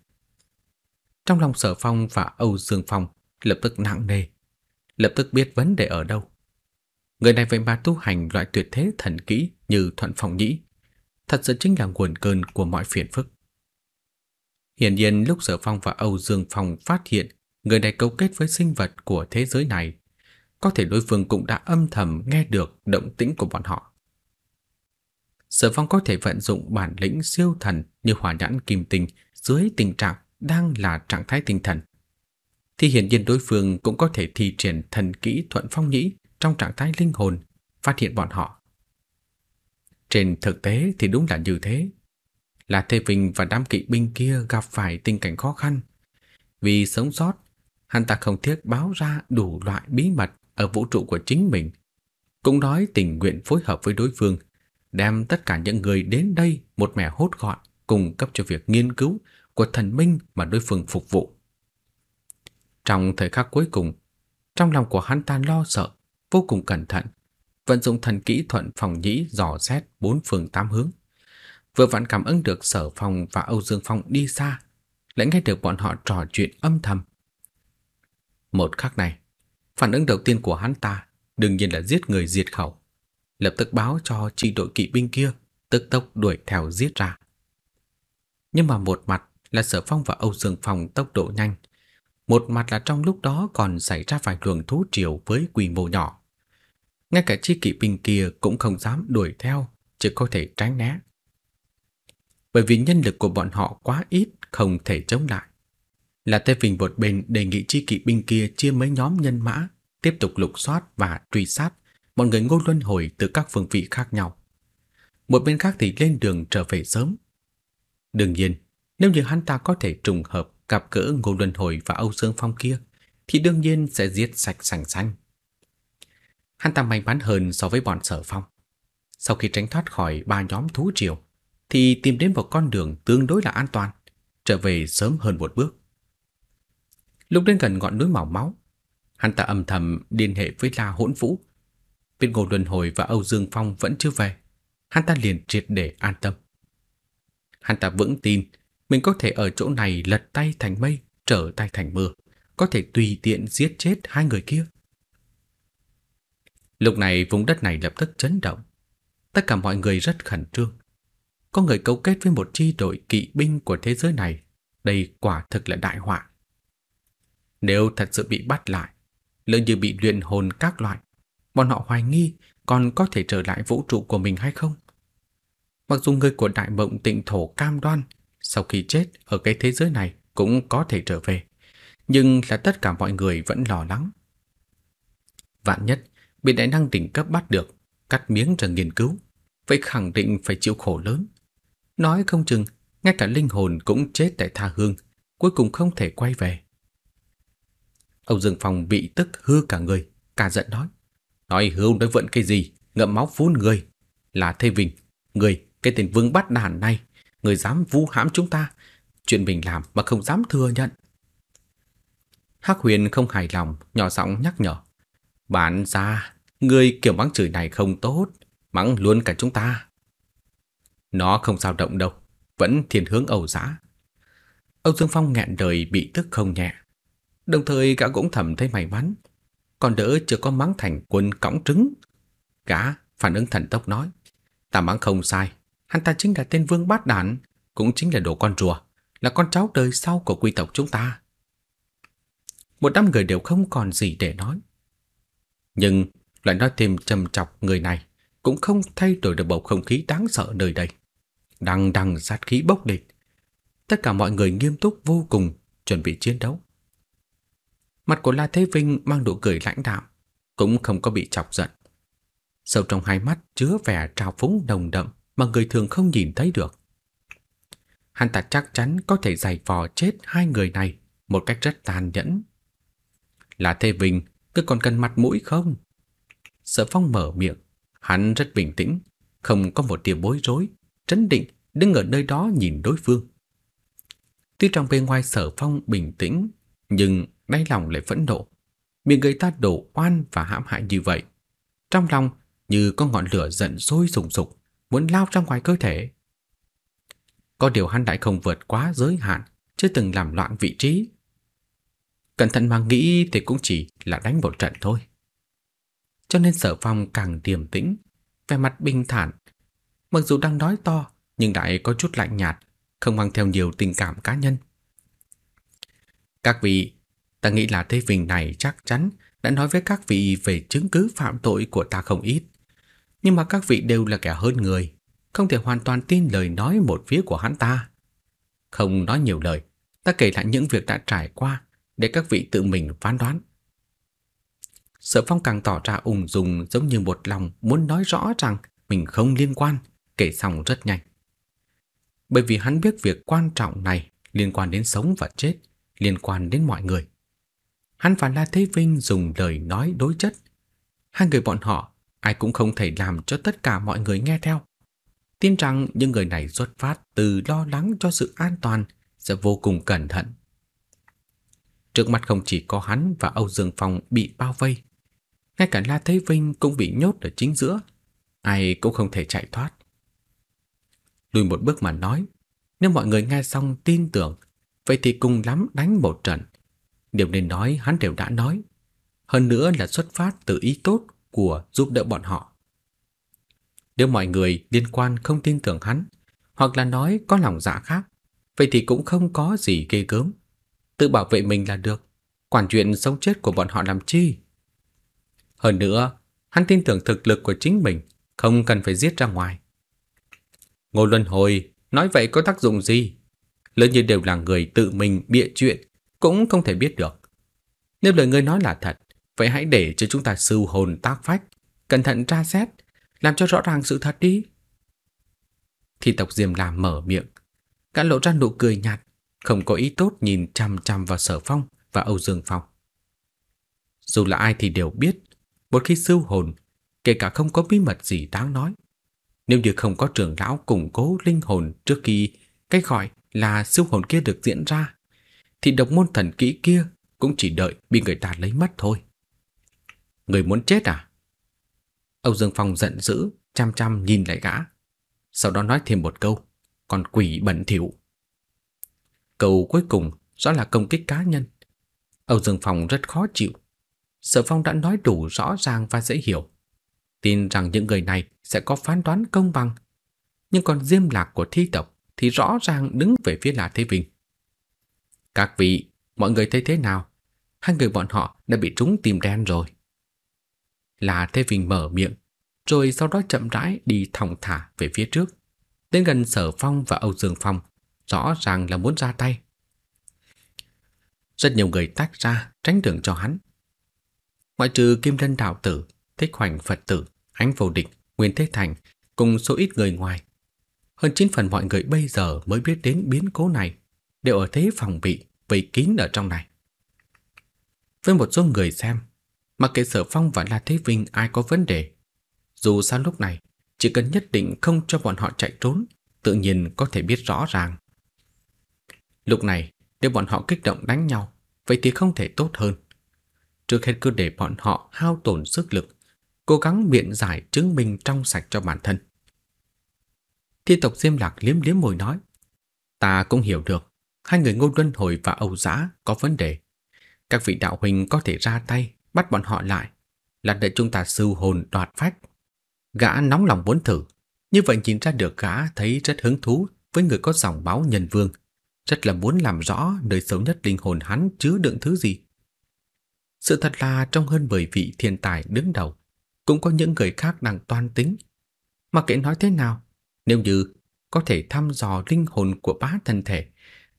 Trong lòng sở phong và Âu Dương Phong lập tức nặng nề, lập tức biết vấn đề ở đâu. Người này vậy mà tu hành loại tuyệt thế thần kỹ như Thuận Phong Nhĩ, thật sự chính là nguồn cơn của mọi phiền phức. Hiển nhiên lúc Sở Phong và Âu Dương Phong phát hiện người này cấu kết với sinh vật của thế giới này, có thể đối phương cũng đã âm thầm nghe được động tĩnh của bọn họ. Sở Phong có thể vận dụng bản lĩnh siêu thần như hỏa nhãn kim tinh dưới tình trạng đang là trạng thái tinh thần. Thì hiển nhiên đối phương cũng có thể thi triển thần kỹ thuận phong nhĩ trong trạng thái linh hồn, phát hiện bọn họ. Trên thực tế thì đúng là như thế là Thê Vinh và đám kỵ binh kia gặp phải tình cảnh khó khăn. Vì sống sót, hắn ta không thiết báo ra đủ loại bí mật ở vũ trụ của chính mình. Cũng nói tình nguyện phối hợp với đối phương, đem tất cả những người đến đây một mẻ hốt gọn cung cấp cho việc nghiên cứu của thần minh mà đối phương phục vụ. Trong thời khắc cuối cùng, trong lòng của hắn ta lo sợ, vô cùng cẩn thận, vận dụng thần kỹ thuận phòng nhĩ dò xét bốn phương tám hướng. Vừa vặn cảm ứng được Sở Phong và Âu Dương Phong đi xa, lại nghe được bọn họ trò chuyện âm thầm. Một khắc này, phản ứng đầu tiên của hắn ta đương nhiên là giết người diệt khẩu, lập tức báo cho chi đội kỵ binh kia, tức tốc đuổi theo giết ra. Nhưng mà một mặt là Sở Phong và Âu Dương Phong tốc độ nhanh, một mặt là trong lúc đó còn xảy ra vài luồng thú triều với quy mô nhỏ. Ngay cả chi kỵ binh kia cũng không dám đuổi theo, chỉ có thể tránh né bởi vì nhân lực của bọn họ quá ít không thể chống lại. Là Tê Vinh một bên đề nghị chi kỵ binh kia chia mấy nhóm nhân mã, tiếp tục lục soát và truy sát bọn người ngô luân hồi từ các phương vị khác nhau. Một bên khác thì lên đường trở về sớm. Đương nhiên, nếu như hắn ta có thể trùng hợp gặp gỡ ngô luân hồi và Âu Dương Phong kia, thì đương nhiên sẽ giết sạch sành xanh. Hắn ta may mắn hơn so với bọn sở phong. Sau khi tránh thoát khỏi ba nhóm thú triều, thì tìm đến một con đường tương đối là an toàn, trở về sớm hơn một bước. Lúc đến gần ngọn núi màu máu, hắn ta âm thầm liên hệ với La Hỗn Vũ. Biết Ngô Luân Hồi và Âu Dương Phong vẫn chưa về, hắn ta liền triệt để an tâm. Hắn ta vững tin mình có thể ở chỗ này lật tay thành mây, trở tay thành mưa, có thể tùy tiện giết chết hai người kia. Lúc này vùng đất này lập tức chấn động. Tất cả mọi người rất khẩn trương có người cấu kết với một chi đội kỵ binh của thế giới này, đây quả thực là đại họa. Nếu thật sự bị bắt lại, lỡ như bị luyện hồn các loại, bọn họ hoài nghi còn có thể trở lại vũ trụ của mình hay không? Mặc dù người của đại mộng tịnh thổ cam đoan sau khi chết ở cái thế giới này cũng có thể trở về, nhưng là tất cả mọi người vẫn lo lắng. Vạn nhất, bị đại năng đỉnh cấp bắt được, cắt miếng ra nghiên cứu, vậy khẳng định phải chịu khổ lớn. Nói không chừng, ngay cả linh hồn cũng chết tại tha hương, cuối cùng không thể quay về. Ông Dương Phong bị tức hư cả người, cả giận nói. Nói hưu nói vận cái gì, ngậm máu phun người. Là Thê Vinh, người, cái tên vương bắt đàn này, người dám vu hãm chúng ta. Chuyện mình làm mà không dám thừa nhận. Hắc Huyền không hài lòng, nhỏ giọng nhắc nhở. Bạn ra, người kiểu mắng chửi này không tốt, mắng luôn cả chúng ta. Nó không dao động đâu, vẫn thiên hướng Âu Dã. Âu Dương Phong nghẹn đời bị tức không nhẹ. Đồng thời gã cũng thầm thấy may mắn. Còn đỡ chưa có mắng thành quân cõng trứng. Gã phản ứng thần tốc nói. Ta mắng không sai, hắn ta chính là tên vương bát đản, cũng chính là đồ con rùa, là con cháu đời sau của quy tộc chúng ta. Một đám người đều không còn gì để nói. Nhưng lại nói thêm trầm chọc người này cũng không thay đổi được bầu không khí đáng sợ nơi đây đằng đằng sát khí bốc địch. Tất cả mọi người nghiêm túc vô cùng, chuẩn bị chiến đấu. Mặt của La Thế Vinh mang độ cười lãnh đạo, cũng không có bị chọc giận. Sâu trong hai mắt chứa vẻ trào phúng nồng đậm mà người thường không nhìn thấy được. Hắn ta chắc chắn có thể giày vò chết hai người này một cách rất tàn nhẫn. La Thế Vinh cứ còn cần mặt mũi không? Sở Phong mở miệng, hắn rất bình tĩnh, không có một tia bối rối, trấn định đứng ở nơi đó nhìn đối phương. Tuy trong bên ngoài sở phong bình tĩnh, nhưng đáy lòng lại phẫn nộ. Bị người ta đổ oan và hãm hại như vậy. Trong lòng như có ngọn lửa giận sôi sùng sục, muốn lao ra ngoài cơ thể. Có điều hắn đại không vượt quá giới hạn, chưa từng làm loạn vị trí. Cẩn thận mà nghĩ thì cũng chỉ là đánh một trận thôi. Cho nên sở phong càng điềm tĩnh, vẻ mặt bình thản Mặc dù đang nói to nhưng lại có chút lạnh nhạt, không mang theo nhiều tình cảm cá nhân. Các vị, ta nghĩ là Thế Vinh này chắc chắn đã nói với các vị về chứng cứ phạm tội của ta không ít. Nhưng mà các vị đều là kẻ hơn người, không thể hoàn toàn tin lời nói một phía của hắn ta. Không nói nhiều lời, ta kể lại những việc đã trải qua để các vị tự mình phán đoán. Sở Phong càng tỏ ra ung dung giống như một lòng muốn nói rõ rằng mình không liên quan, kể xong rất nhanh. Bởi vì hắn biết việc quan trọng này liên quan đến sống và chết, liên quan đến mọi người. Hắn và La Thế Vinh dùng lời nói đối chất. Hai người bọn họ, ai cũng không thể làm cho tất cả mọi người nghe theo. Tin rằng những người này xuất phát từ lo lắng cho sự an toàn sẽ vô cùng cẩn thận. Trước mặt không chỉ có hắn và Âu Dương Phong bị bao vây, ngay cả La Thế Vinh cũng bị nhốt ở chính giữa, ai cũng không thể chạy thoát lùi một bước mà nói, nếu mọi người nghe xong tin tưởng, vậy thì cùng lắm đánh một trận. Điều nên nói hắn đều đã nói, hơn nữa là xuất phát từ ý tốt của giúp đỡ bọn họ. Nếu mọi người liên quan không tin tưởng hắn, hoặc là nói có lòng dạ khác, vậy thì cũng không có gì ghê gớm. Tự bảo vệ mình là được, quản chuyện sống chết của bọn họ làm chi. Hơn nữa, hắn tin tưởng thực lực của chính mình, không cần phải giết ra ngoài. Ngô Luân Hồi nói vậy có tác dụng gì? Lớn như đều là người tự mình bịa chuyện, cũng không thể biết được. Nếu lời ngươi nói là thật, vậy hãy để cho chúng ta sưu hồn tác phách, cẩn thận tra xét, làm cho rõ ràng sự thật đi. Thì tộc Diêm làm mở miệng, gã lộ ra nụ cười nhạt, không có ý tốt nhìn chằm chằm vào Sở Phong và Âu Dương Phong. Dù là ai thì đều biết, một khi sưu hồn, kể cả không có bí mật gì đáng nói, nếu như không có trưởng lão củng cố linh hồn trước khi cái gọi là siêu hồn kia được diễn ra, thì độc môn thần kỹ kia cũng chỉ đợi bị người ta lấy mất thôi. Người muốn chết à? Âu Dương Phong giận dữ, chăm chăm nhìn lại gã. Sau đó nói thêm một câu, còn quỷ bẩn thỉu. Câu cuối cùng rõ là công kích cá nhân. Âu Dương Phong rất khó chịu. Sở Phong đã nói đủ rõ ràng và dễ hiểu. Tin rằng những người này sẽ có phán đoán công bằng. Nhưng còn diêm lạc của thi tộc thì rõ ràng đứng về phía là Thế Vinh. Các vị, mọi người thấy thế nào? Hai người bọn họ đã bị trúng tìm đen rồi. Là Thế Vinh mở miệng, rồi sau đó chậm rãi đi thong thả về phía trước. Đến gần Sở Phong và Âu Dương Phong, rõ ràng là muốn ra tay. Rất nhiều người tách ra tránh đường cho hắn. Ngoại trừ Kim Lân Đạo Tử Thích Hoành Phật tử, Ánh Vô Địch, Nguyên Thế Thành cùng số ít người ngoài. Hơn 9 phần mọi người bây giờ mới biết đến biến cố này, đều ở thế phòng bị, vây kín ở trong này. Với một số người xem, mặc kệ Sở Phong và La Thế Vinh ai có vấn đề, dù sao lúc này, chỉ cần nhất định không cho bọn họ chạy trốn, tự nhiên có thể biết rõ ràng. Lúc này, nếu bọn họ kích động đánh nhau, vậy thì không thể tốt hơn. Trước hết cứ để bọn họ hao tổn sức lực, cố gắng biện giải chứng minh trong sạch cho bản thân. Thi tộc Diêm Lạc liếm liếm môi nói, ta cũng hiểu được, hai người Ngô Luân Hồi và Âu Giã có vấn đề. Các vị đạo huynh có thể ra tay, bắt bọn họ lại, là để chúng ta sưu hồn đoạt phách. Gã nóng lòng muốn thử, như vậy nhìn ra được gã thấy rất hứng thú với người có dòng máu nhân vương, rất là muốn làm rõ đời xấu nhất linh hồn hắn chứa đựng thứ gì. Sự thật là trong hơn 10 vị thiên tài đứng đầu, cũng có những người khác đang toan tính. Mặc kệ nói thế nào, nếu như có thể thăm dò linh hồn của bá thân thể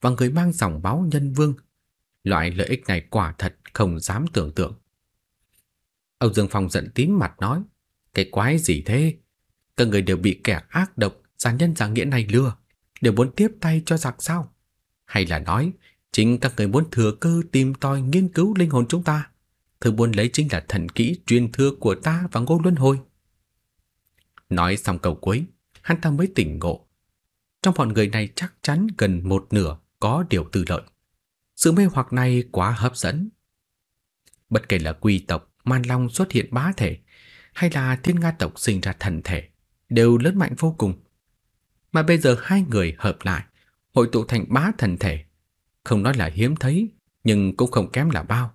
và người mang dòng máu nhân vương, loại lợi ích này quả thật không dám tưởng tượng. Âu Dương Phong giận tím mặt nói, cái quái gì thế? Các người đều bị kẻ ác độc, giàn nhân giả nghĩa này lừa, đều muốn tiếp tay cho giặc sao? Hay là nói, chính các người muốn thừa cơ tìm tòi nghiên cứu linh hồn chúng ta? thứ muốn lấy chính là thần kỹ truyền thừa của ta và Ngô Luân Hồi. Nói xong câu cuối, hắn ta mới tỉnh ngộ. Trong bọn người này chắc chắn gần một nửa có điều tư lợi. Sự mê hoặc này quá hấp dẫn. Bất kể là quy tộc, man long xuất hiện bá thể, hay là thiên nga tộc sinh ra thần thể, đều lớn mạnh vô cùng. Mà bây giờ hai người hợp lại, hội tụ thành bá thần thể. Không nói là hiếm thấy, nhưng cũng không kém là bao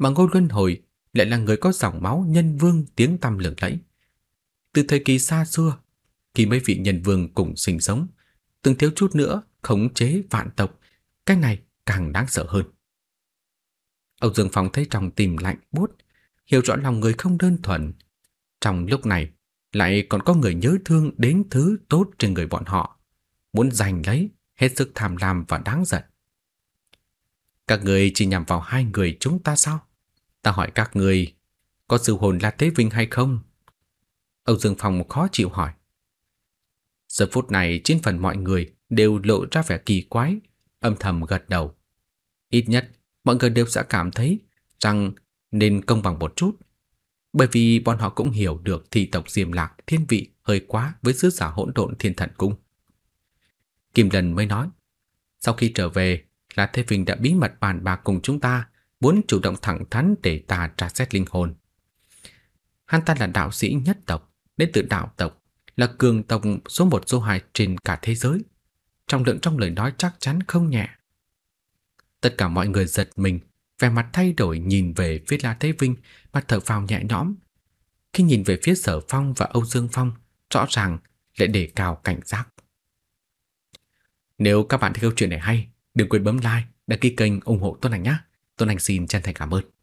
mà Ngô Luân Hồi lại là người có dòng máu nhân vương tiếng tăm lừng lẫy. Từ thời kỳ xa xưa, khi mấy vị nhân vương cùng sinh sống, từng thiếu chút nữa khống chế vạn tộc, cái này càng đáng sợ hơn. Ông Dương Phong thấy trong tìm lạnh buốt, hiểu rõ lòng người không đơn thuần. Trong lúc này, lại còn có người nhớ thương đến thứ tốt trên người bọn họ, muốn giành lấy hết sức tham lam và đáng giận. Các người chỉ nhằm vào hai người chúng ta sao? Ta hỏi các người, có sư hồn La Thế Vinh hay không? Âu Dương Phong khó chịu hỏi. Giờ phút này trên phần mọi người đều lộ ra vẻ kỳ quái, âm thầm gật đầu. Ít nhất, mọi người đều sẽ cảm thấy rằng nên công bằng một chút. Bởi vì bọn họ cũng hiểu được thị tộc diềm Lạc thiên vị hơi quá với sứ giả hỗn độn thiên thần cung. Kim Lần mới nói, sau khi trở về, là Thế Vinh đã bí mật bàn bạc cùng chúng ta muốn chủ động thẳng thắn để ta tra xét linh hồn. Hắn ta là đạo sĩ nhất tộc, đến từ đạo tộc, là cường tộc số một số hai trên cả thế giới. Trọng lượng trong lời nói chắc chắn không nhẹ. Tất cả mọi người giật mình, vẻ mặt thay đổi nhìn về phía La Thế Vinh và thở phào nhẹ nhõm. Khi nhìn về phía Sở Phong và Âu Dương Phong, rõ ràng lại đề cao cảnh giác. Nếu các bạn thấy câu chuyện này hay, đừng quên bấm like, đăng ký kênh ủng hộ tôi này nhé. Tôn Anh xin chân thành cảm ơn.